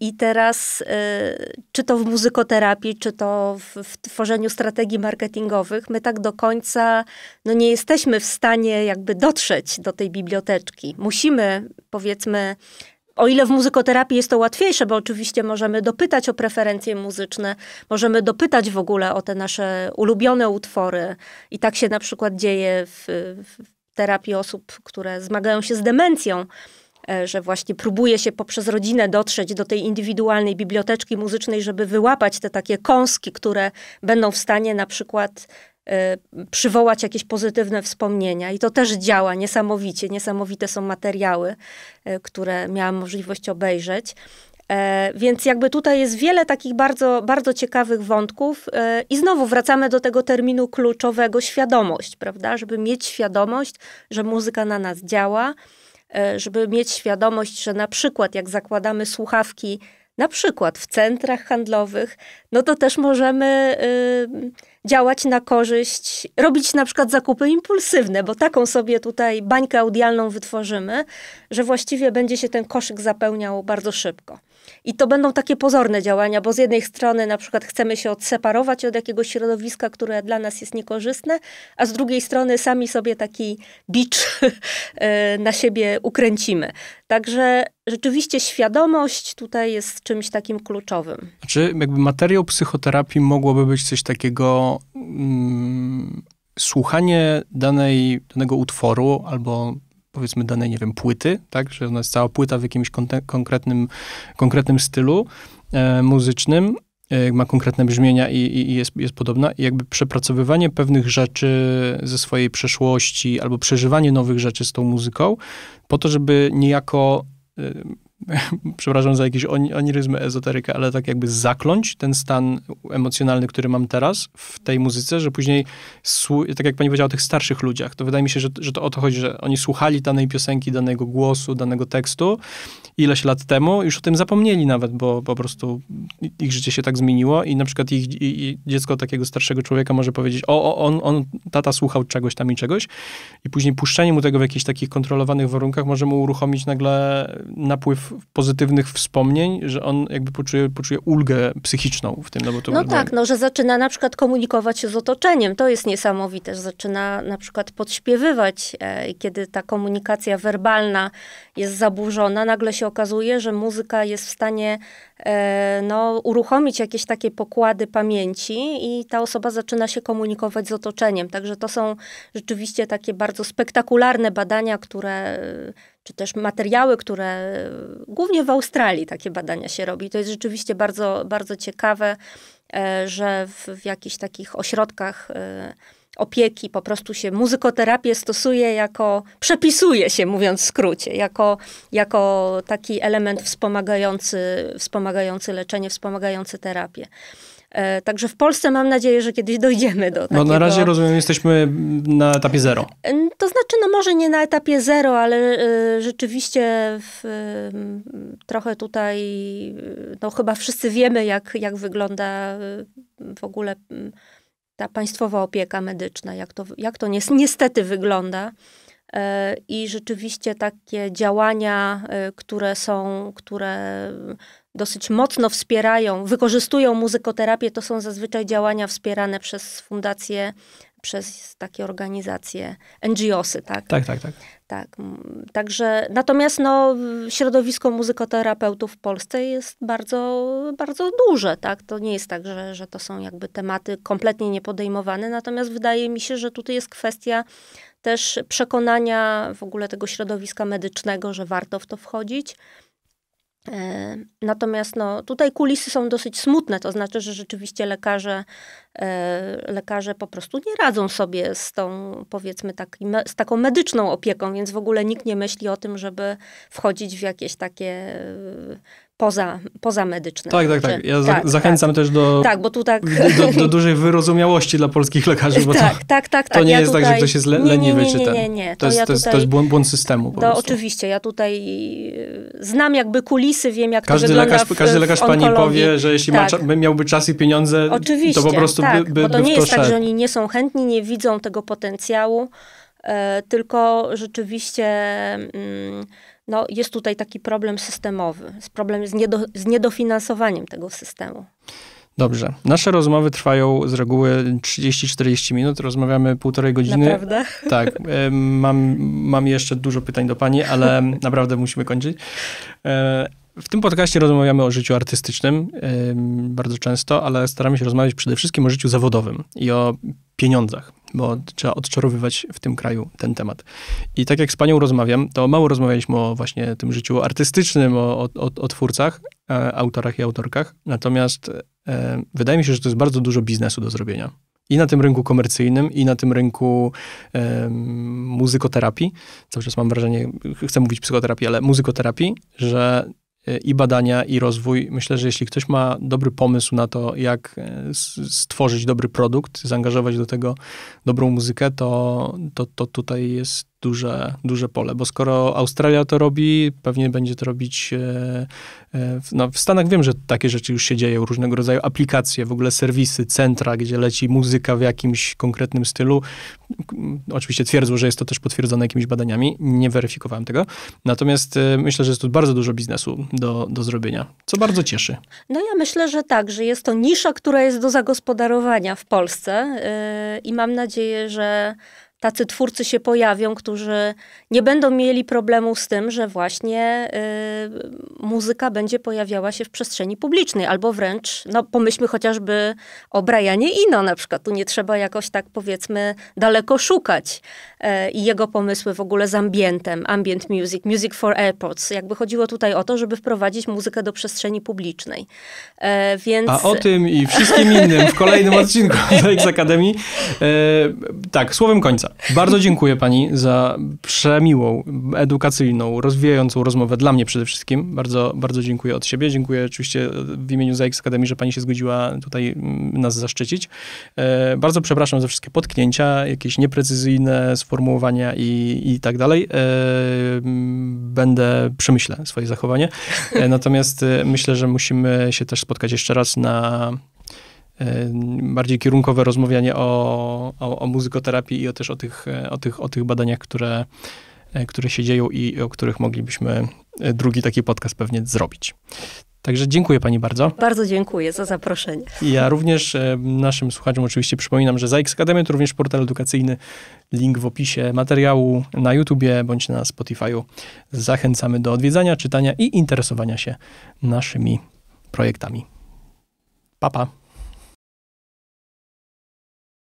I teraz, e, czy to w muzykoterapii, czy to w, w, tworzeniu strategii marketingowych, my tak do końca no, nie jesteśmy w stanie jakby dotrzeć do tej biblioteczki. Musimy, powiedzmy, o ile w muzykoterapii jest to łatwiejsze, bo oczywiście możemy dopytać o preferencje muzyczne, możemy dopytać w ogóle o te nasze ulubione utwory. I tak się na przykład dzieje w, w terapii osób, które zmagają się z demencją E, że właśnie próbuje się poprzez rodzinę dotrzeć do tej indywidualnej biblioteczki muzycznej, żeby wyłapać te takie kąski, które będą w stanie na przykład e, przywołać jakieś pozytywne wspomnienia. I to też działa niesamowicie. Niesamowite są materiały, e, które miałam możliwość obejrzeć. Więc jakby tutaj jest wiele takich bardzo, bardzo ciekawych wątków i znowu wracamy do tego terminu kluczowego świadomość, prawda? Żeby mieć świadomość, że muzyka na nas działa, E, żeby mieć świadomość, że na przykład jak zakładamy słuchawki, na przykład w centrach handlowych, no to też możemy y, działać na korzyść, robić na przykład zakupy impulsywne, bo taką sobie tutaj bańkę audialną wytworzymy, że właściwie będzie się ten koszyk zapełniał bardzo szybko. I to będą takie pozorne działania, bo z jednej strony na przykład chcemy się odseparować od jakiegoś środowiska, które dla nas jest niekorzystne, a z drugiej strony sami sobie taki bicz e, na siebie ukręcimy. Także rzeczywiście świadomość tutaj jest czymś takim kluczowym. Czy znaczy, jakby materiał psychoterapii mogłoby być coś takiego, mm, słuchanie danej, danego utworu albo powiedzmy danej, nie wiem, płyty, tak, że ona jest cała płyta w jakimś konkretnym, konkretnym stylu e, muzycznym, e, ma konkretne brzmienia i, i, jest, jest podobna. I jakby przepracowywanie pewnych rzeczy ze swojej przeszłości albo przeżywanie nowych rzeczy z tą muzyką po to, żeby niejako e, przepraszam za jakieś oniryzmy ezoterykę, ale tak jakby zakląć ten stan emocjonalny, który mam teraz w tej muzyce, że później, tak jak pani powiedziała o tych starszych ludziach, to wydaje mi się, że, że to o to chodzi, że oni słuchali danej piosenki, danego głosu, danego tekstu ileś lat temu, już o tym zapomnieli nawet, bo po prostu ich życie się tak zmieniło i na przykład ich, i, i dziecko takiego starszego człowieka może powiedzieć, o, o on, on, tata słuchał czegoś tam i czegoś i później puszczenie mu tego w jakichś takich kontrolowanych warunkach może mu uruchomić nagle napływ pozytywnych wspomnień, że on jakby poczuje, poczuje ulgę psychiczną w tym, no bo to... No tak, no, że zaczyna na przykład komunikować się z otoczeniem, to jest niesamowite, że zaczyna na przykład podśpiewywać e, i kiedy ta komunikacja werbalna jest zaburzona, nagle się okazuje, że muzyka jest w stanie E, no, uruchomić jakieś takie pokłady pamięci i ta osoba zaczyna się komunikować z otoczeniem. Także to są rzeczywiście takie bardzo spektakularne badania, które czy też materiały, które głównie w Australii takie badania się robi. To jest rzeczywiście bardzo, bardzo ciekawe, e, że w, w jakichś takich ośrodkach e, opieki, po prostu się muzykoterapię stosuje jako, przepisuje się, mówiąc w skrócie, jako, jako taki element wspomagający, wspomagający leczenie, wspomagający terapię. E, także w Polsce mam nadzieję, że kiedyś dojdziemy do takiego. No na razie rozumiem, jesteśmy na etapie zero. E, to znaczy, no może nie na etapie zero, ale e, rzeczywiście w, trochę tutaj, no chyba wszyscy wiemy, jak, jak wygląda w ogóle ta państwowa opieka medyczna, jak to, jak to niestety wygląda. E, I rzeczywiście takie działania, e, które są, które dosyć mocno wspierają, wykorzystują muzykoterapię, to są zazwyczaj działania wspierane przez fundacje, przez takie organizacje, NGOsy, tak? Tak, tak, tak. Tak, także natomiast no, środowisko muzykoterapeutów w Polsce jest bardzo, bardzo duże, tak, to nie jest tak, że, że to są jakby tematy kompletnie niepodejmowane, natomiast wydaje mi się, że tutaj jest kwestia też przekonania w ogóle tego środowiska medycznego, że warto w to wchodzić, E, natomiast no, tutaj kulisy są dosyć smutne, to znaczy, że rzeczywiście lekarze, e, lekarze po prostu nie radzą sobie z tą, powiedzmy, tak, z taką medyczną opieką, więc w ogóle nikt nie myśli o tym, żeby wchodzić w jakieś takie poza, poza medyczne. Tak, tak, tak. Ja tak, zachęcam tak. też do, tak, bo tu tak... Do, do, dużej wyrozumiałości dla polskich lekarzy, bo tak, tak, tak, to, tak, tak, to nie ja jest tutaj... tak, że ktoś jest le leniwy nie, nie, nie, czy ten. Nie, to, to, jest, ja tutaj... to jest błąd, błąd systemu. Po to no, prostu. oczywiście, ja tutaj y, znam jakby kulisy, wiem jak każdy to lekarz, w, Każdy lekarz pani powie, że jeśli tak. ma, miałby czas i pieniądze, oczywiście, to po prostu tak, by, by bo to by nie jest tak, że oni nie są chętni, nie widzą tego potencjału, e, tylko rzeczywiście... Mm, no, jest tutaj taki problem systemowy, problem z, niedo, z niedofinansowaniem tego systemu. Dobrze. Nasze rozmowy trwają z reguły 30-40 minut. Rozmawiamy półtorej godziny. Naprawdę? Tak. E, mam, mam jeszcze dużo pytań do pani, ale naprawdę musimy kończyć. E, w tym podcaście rozmawiamy o życiu artystycznym e, bardzo często, ale staramy się rozmawiać przede wszystkim o życiu zawodowym i o pieniądzach bo trzeba odczarowywać w tym kraju ten temat. I tak jak z panią rozmawiam, to mało rozmawialiśmy o właśnie tym życiu artystycznym, o, o, o twórcach, e, autorach i autorkach, natomiast e, wydaje mi się, że to jest bardzo dużo biznesu do zrobienia. I na tym rynku komercyjnym, i na tym rynku e, muzykoterapii. Cały czas mam wrażenie, chcę mówić psychoterapii, ale muzykoterapii, że i badania, i rozwój. Myślę, że jeśli ktoś ma dobry pomysł na to, jak e, stworzyć dobry produkt, zaangażować do tego dobrą muzykę, to, to, to tutaj jest duże, duże pole, bo skoro Australia to robi, pewnie będzie to robić. E, e, no, w Stanach wiem, że takie rzeczy już się dzieją, różnego rodzaju aplikacje, w ogóle serwisy, centra, gdzie leci muzyka w jakimś konkretnym stylu. Oczywiście twierdzą, że jest to też potwierdzone jakimiś badaniami, nie weryfikowałem tego. Natomiast e, myślę, że jest tu bardzo dużo biznesu do, do zrobienia, co bardzo cieszy. No ja myślę, że tak, że jest to nisza, która jest do zagospodarowania w Polsce yy, i mam nadzieję, że tacy twórcy się pojawią, którzy nie będą mieli problemu z tym, że właśnie y, muzyka będzie pojawiała się w przestrzeni publicznej, albo wręcz, no pomyślmy chociażby o Brianie Ino na przykład. Tu nie trzeba jakoś tak powiedzmy daleko szukać. E, I y, jego pomysły w ogóle z ambientem, ambient music, music for airports. Jakby chodziło tutaj o to, żeby wprowadzić muzykę do przestrzeni publicznej. Y, więc... A o tym i wszystkim innym w kolejnym odcinku z Akademii. E, tak, słowem końca końca. Bardzo dziękuję pani za przemiłą, edukacyjną, rozwijającą rozmowę dla mnie przede wszystkim. Bardzo, bardzo dziękuję od siebie. Dziękuję oczywiście w imieniu ZX Akademii, że pani się zgodziła tutaj mm, nas zaszczycić. E, bardzo przepraszam za wszystkie potknięcia, jakieś nieprecyzyjne sformułowania i, i tak dalej. E, będę przemyślę swoje zachowanie. E, natomiast myślę, że musimy się też spotkać jeszcze raz na bardziej kierunkowe rozmawianie o, o, o muzykoterapii i o też o tych, o tych, o tych badaniach, które, e, które się dzieją i o których moglibyśmy e, drugi taki podcast pewnie zrobić. Także dziękuję Pani bardzo. Bardzo dziękuję za zaproszenie. Ja również e, naszym słuchaczom oczywiście przypominam, że ZAIKS Academy to również portal edukacyjny. Link w opisie materiału na YouTubie bądź na Spotify'u. Zachęcamy do odwiedzania, czytania i interesowania się naszymi projektami. Pa, pa.